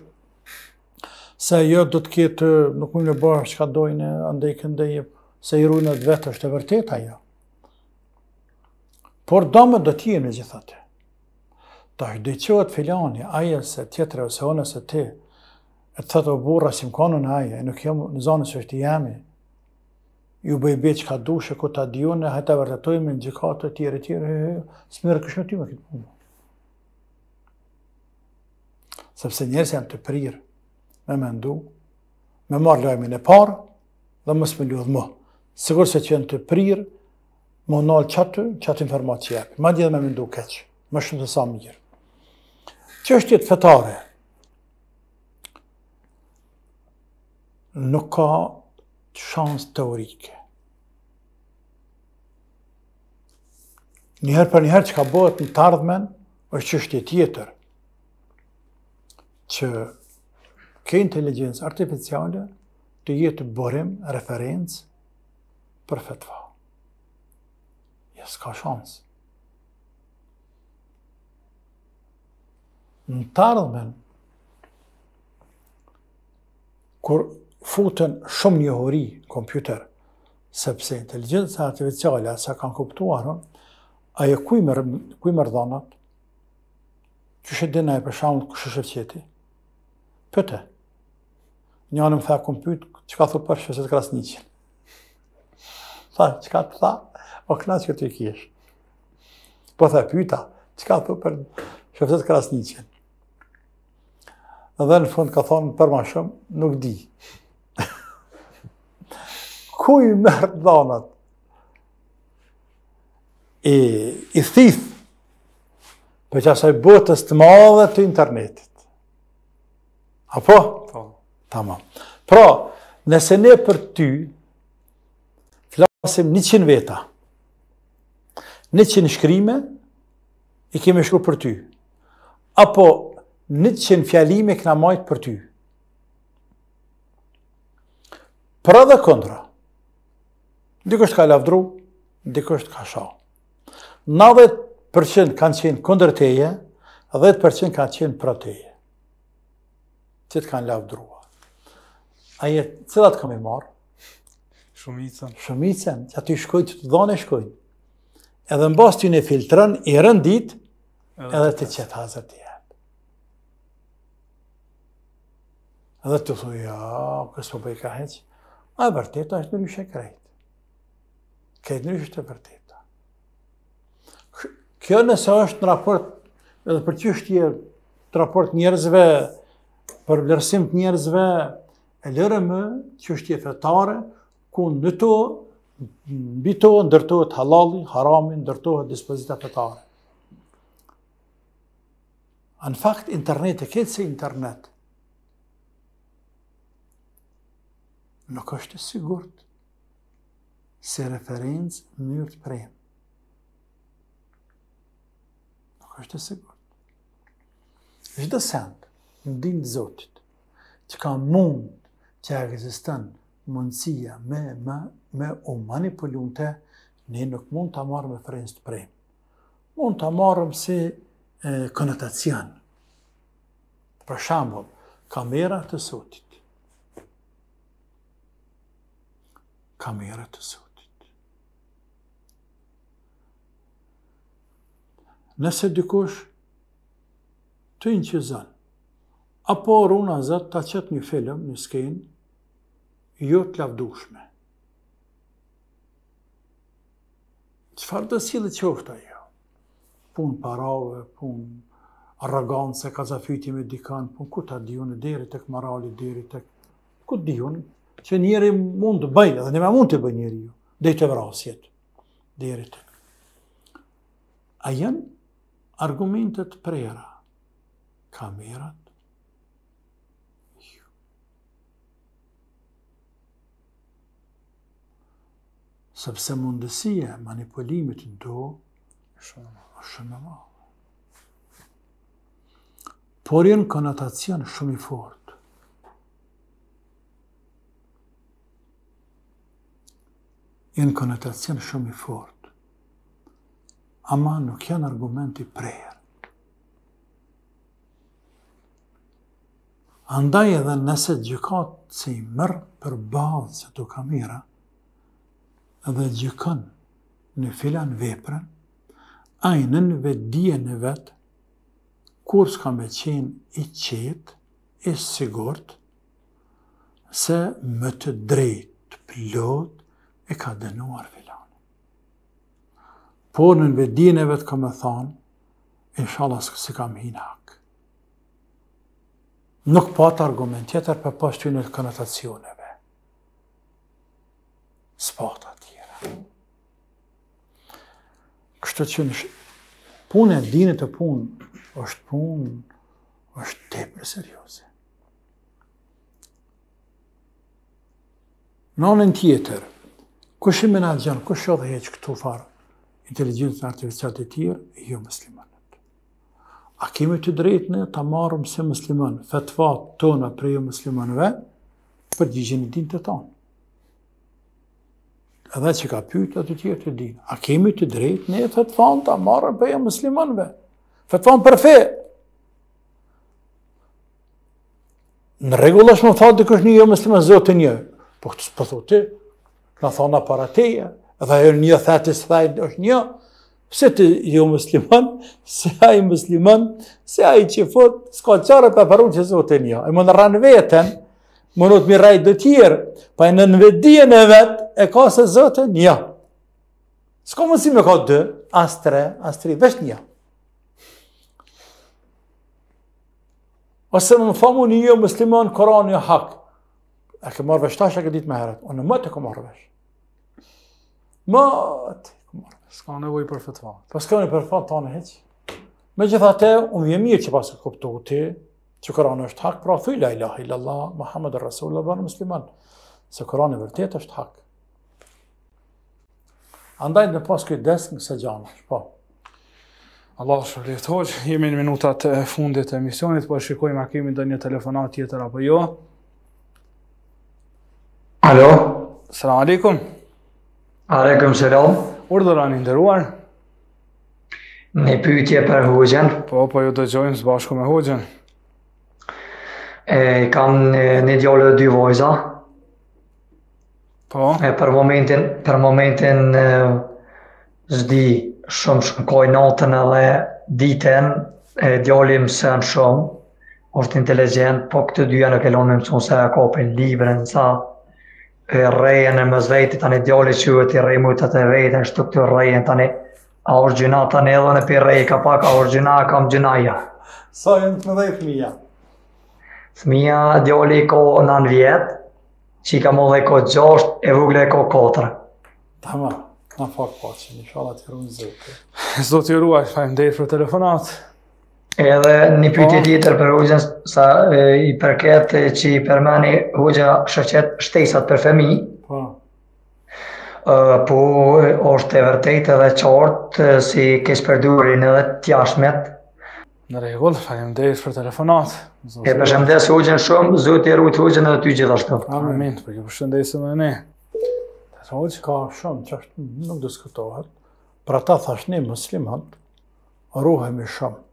se jo do të ketë nuk mund në bërë që ka dojnë, andej këndeje, se i rujnë të vetë është e vërteta jo. Por dame do t'je në gjithate. Ta është dhejqohet filani, aje se tjetëre ose ona se ti, e të thëtë o burra si më konën aje, e nuk jam në zonës që është i jemi, ju bëj bëj që ka dushe, ko të adione, hajta vërdetojme, në gjikato, e tjere, tjere, së kështë në ty me këtë punë. Sepse njerës janë të prirë me me ndu, me marë lojimin e parë, dhe më së me ljudhë më. Sigur se që janë të prirë, më nalë qatë, qatë informatë që më Ma dhe me me ndu keqë, më shumë të sa mirë. Që është jetë fetare? Nuk ka shans teorike. Njëherë për njëherë që ka bëhet në të ardhmen, është që tjetër, që ke inteligencë artificiale të jetë bërim referencë për fetva. Ja, s'ka shans. Në të ardhmen, kur futën shumë një hori kompjuter, sepse inteligencë artificiale, asa kanë kuptuarën, hm, aje kuj më rëdhanat, që shetë dina e përshamën të këshë shëfqeti? Pëte. Një anë më tha kompjut, që ka thurë përshë se të krasë një qënë. Tha, që ka të tha, o këna që të i kishë. Po tha, pyta, që ka thurë për se të krasë një qënë. Dhe në fund ka thonë për ma shumë, nuk di ku i mërë dhanat? I, i thith, për që asaj botës të madhe të internetit. Apo? Po. Tama. Pra, nëse ne për ty, flasim 100 veta, 100 shkrimë, i kemi shkru për ty. Apo, 100 fjalime këna majtë për ty. Pra dhe kondra, Dikësht ka lafdru, dikësht ka shau. 90% kanë qenë kondërteje, 10% kanë qenë prateje. Qëtë kanë lavdrua. Aje, cilat kam i marë? Shumicën. Shumicën, që aty shkojtë, të dhane shkojtë. Edhe në basë ty në filtrën, i rëndit, edhe të qëtë hazër të jetë. Edhe të thujë, ja, kësë po bëjka heqë. A e vërtet, është në rrëshe krejtë këtë një është e Kjo nëse është në raport, edhe për qështje të raport njerëzve, për vlerësim të njerëzve, e lërë më qështje fetare, ku në to, në bito, ndërtohet halali, harami, ndërtohet dispozita fetare. Në fakt, internet e këtë se internet, nuk është sigurët se referencë mënyrë të prejmë. Nuk është të sigur. Gjithë të sendë, në dinë të zotit, që ka mund që e gëzistën mundësia me, me, me o manipulun të, ne nuk mund të marrë me referencë të prejmë. Mund të amarëm më si konotacion. Për shambull, kamera të sotit. Kamera të sotit. Nëse dikush të inqizan, apo runa zët të qëtë një film, një skenë, jo të lavdushme. Qëfar të si dhe qofta jo? Pun parave, pun arroganë kazafyti ka me dikanë, pun ku ta dihune, deri të kë marali, deri të kë... Ku të dihune, që njeri mund të bëjnë, dhe njëma mund të bëjnë njeri ju, dhe i të vrasjet, deri të A janë argumentet prera, kamerat, sëpse mundësia manipulimit do, shumë në shumë ma. Por jenë konotacion shumë i fort. Jenë konotacion shumë i fort ama nuk janë argumenti prejër. Andaj edhe nëse gjykat si mërë për balë se të kamira, edhe gjykon në filan veprën, ajnën ve dje në vetë, kur s'ka me qenë i qetë, i sigurët, se më të drejtë, pëllot e ka dënuar filan. Por në në të kam e thonë, e shalas kësi kam hinak. Nuk Nuk patë argument tjetër për pas të një të kënëtacioneve. Së patë atjera. Kështë të që në Punë e dine të punë, është punë, është tepër serioze. Në anën tjetër, kështë i menaxhon, kështë që jo dhe heqë këtu farë, inteligencë artificiale të tjera, jo muslimanët. A kemi të drejtë në ta marrëm se musliman fetva tona për jo muslimanëve për gjigjen e dinë të tonë. Edhe që ka pyjtë atë tjerë të dinë. A kemi të drejtë në fatva në ta marrëm për jo muslimanëve? fetva për fe. Në regullë është më fatë dhe kështë një jo muslimanë zotë një, Po këtë së përthoti, në thona parateja, Dhe e një së thajnë, është një, se të jo muslimon, se a i muslimon, se a i që fot, s'ka qarë për përru që zote një. E më në ranë vetën, më në të mirajt dhe tjërë, pa e në nëvedien e vetë, e ka se zote një. S'ka më si me ka dë, as tre, as tri, vesh një. Ose më më famu një ju jo muslimon, Koran një jo hak. E ke marrë vështash, e ke ditë me heret. O në më të ke marrë vështash. Më, s'ka nevoj për fetva. Pa po s'ka nevoj për të anë heq. Me gjitha te, unë vje mirë që pasë këptu ti, që Korani është hak, pra thuj la ilaha illallah, Muhammed e Rasullullah bërë musliman, se e vërtet është hak. Andajt në pas këtë desk në se shpa. Po. Allah është hoqë, jemi në minutat e fundit e misionit, po shikojmë a kemi ndë një telefonat tjetër apo jo. Alo? Salam alikum. Alekum selam. Urdhëran i nderuar. Në pyetje për Hoxhën. Po, po ju dëgjojmë së bashku me Hoxhën. kam në një dë dy vojza. Po. E për momentin, për momentin zdi shumë shumë koj natën edhe ditën e djalim sën shumë është inteligent, po këtë dyja nuk e lonë më se e kopin librën, sa e rejën e mëzvejti tani djali që e ti rejë mujtët e vejtë e shtu këtë rejën tani a është gjina tani edhe në për rejë ka pak a është gjina kam gjina ja Sa e në të mëdhej fëmija? Fëmija djali ko në në vjetë që i ka më dhe ko gjosht e vugle ko kotrë Tama, në fakt pa po, që një shala të rrunë zëtë Zotë i ruaj, fajmë dhej për telefonatë Edhe një pyetje po. tjetër për Hoxhën sa i përket që i përmani Hoxha shëqet shtesat për fëmijë. Po. Ë po është e vërtetë edhe qartë si kesh shpërdurin edhe të jashtmet. Në rregull, faleminderit për telefonat. Zotë. E përshëndes Hoxhën shumë, Zoti e ruaj Hoxhën edhe ty gjithashtu. Amin, për ju përshëndesim edhe ne. Të Hoxhë ka shumë çështë nuk diskutohet. Për ata thashni muslimat, ruhemi shumë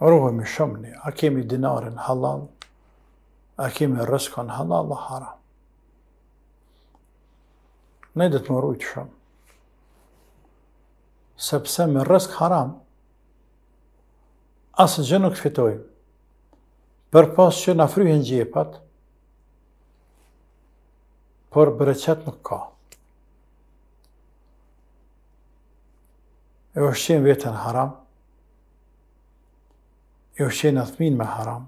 rohemi shumëni, a kemi dinarin halal, a kemi rëskon halal dhe haram. Ne dhe të më rujtë shumë. Sepse me rësk haram, asë gjë nuk fitoj, Për pas që në fryhen gjepat, por breqet nuk ka. E është qenë vetën haram, i jo ushqenë atëmin me haram.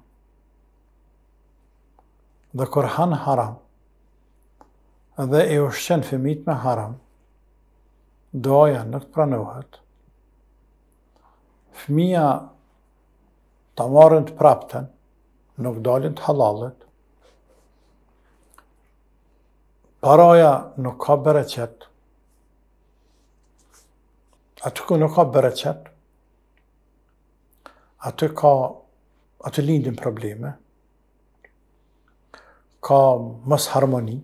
Dhe kur hanë haram, dhe i ushqenë fëmit me haram, doja nuk të pranohet. Fëmija të marën të prapten, nuk dalin të halalit. Paraja nuk ka bereqet. ku nuk ka bereqet aty ka, aty lindin probleme, ka mës harmoni,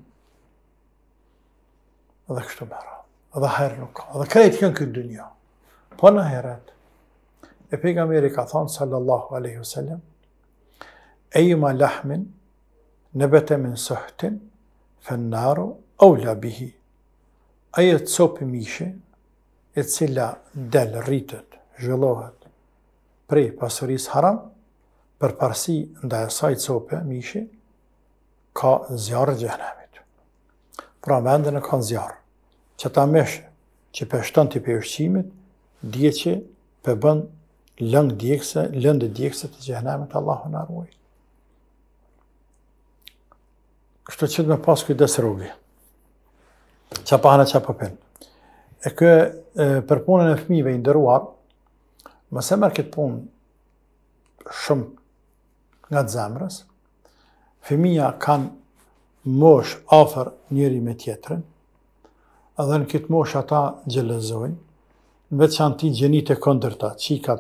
dhe kështu mëra, dhe herë nuk ka, dhe krejtë kënë këtë dënja. Po në heret, e pejgamberi ka thonë, sallallahu aleyhi sallam, e ju ma lahmin, në betemin sëhtin, fënaru, au labihi, aje të sopë mishin, e cila del rritët, zhëllohet, prej pasuris haram, për parësi nda e saj cope, mishi, ka zjarë gjenemit. Pra mendën e ka në zjarë, që ta meshë që peshton të përshqimit, dje që përbën lëndë djekse, lëndë djekse të gjenemit Allahu në arruaj. Kështë që të me pasë këtë desë rrugë, që pahën e që pëpinë. E kë përpunën e fmive i ndëruarë, mëse marrë këtë punë shumë nga të zemrës, femija kanë mosh afer njëri me tjetërën, edhe në këtë mosh ata gjelëzojnë, në vetë që anë ti gjenit e këndërta, që i ka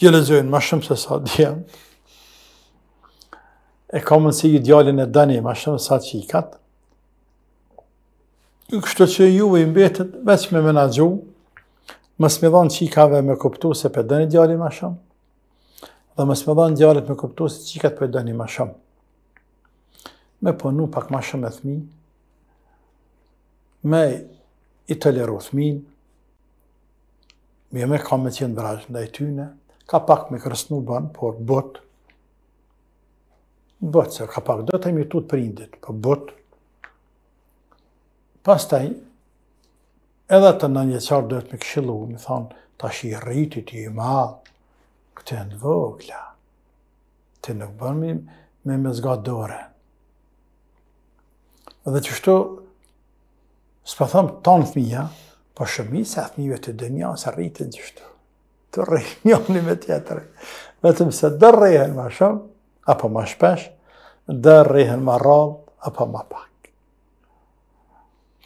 gjelëzojnë ma shumë se sa djemë, e kamën si i djallin e dani ma shumë sa që i ka, kështë që juve i mbetët, veç me menagjohë, Më smidhon qikave me kuptu se për dëni djali ma shumë, dhe më smidhon djali me kuptu se që i ka për dëni ma shumë. Me përnu pak ma shumë e thmi, me i të leru me me ka me qenë drajsh nda i tyne, ka pak me kërësnu banë, por botë, Bëtë, se ka pak, do të imi tutë për indit, për po bëtë. Pas taj, edhe të në njëqarë dhe të më këshilu, më thonë, ta shi i rritit i madhë, këtë e në vogla, të nuk bërmi me më zgatë dore. Dhe që shtu, së për thëmë tonë fëmija, po shumisë e të të dënja, se rritin që shtu, të rritin një një me tjetëri, vetëm se dë rrejën ma shumë, apo ma shpesh, dë ma rrëmë, apo ma pak.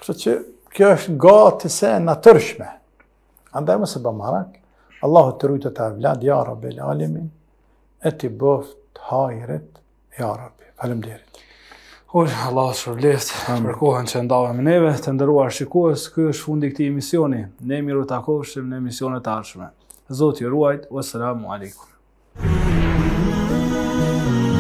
Kështë që, kjo është gati se në tërshme. Andaj mëse bë marak, Allahu të rujtë të avlad, ja rabbi lë alimin, e të bëft hajret, ja rabbi. Falem dirit. Hoj, Allah është për lift, për kohën që ndave neve, të ndëruar shikohës, kjo është fundi këti emisioni. Ne miru të akoshim në emisionet të arshme. Zotë i ruajt, wassalamu alikum. Thank you.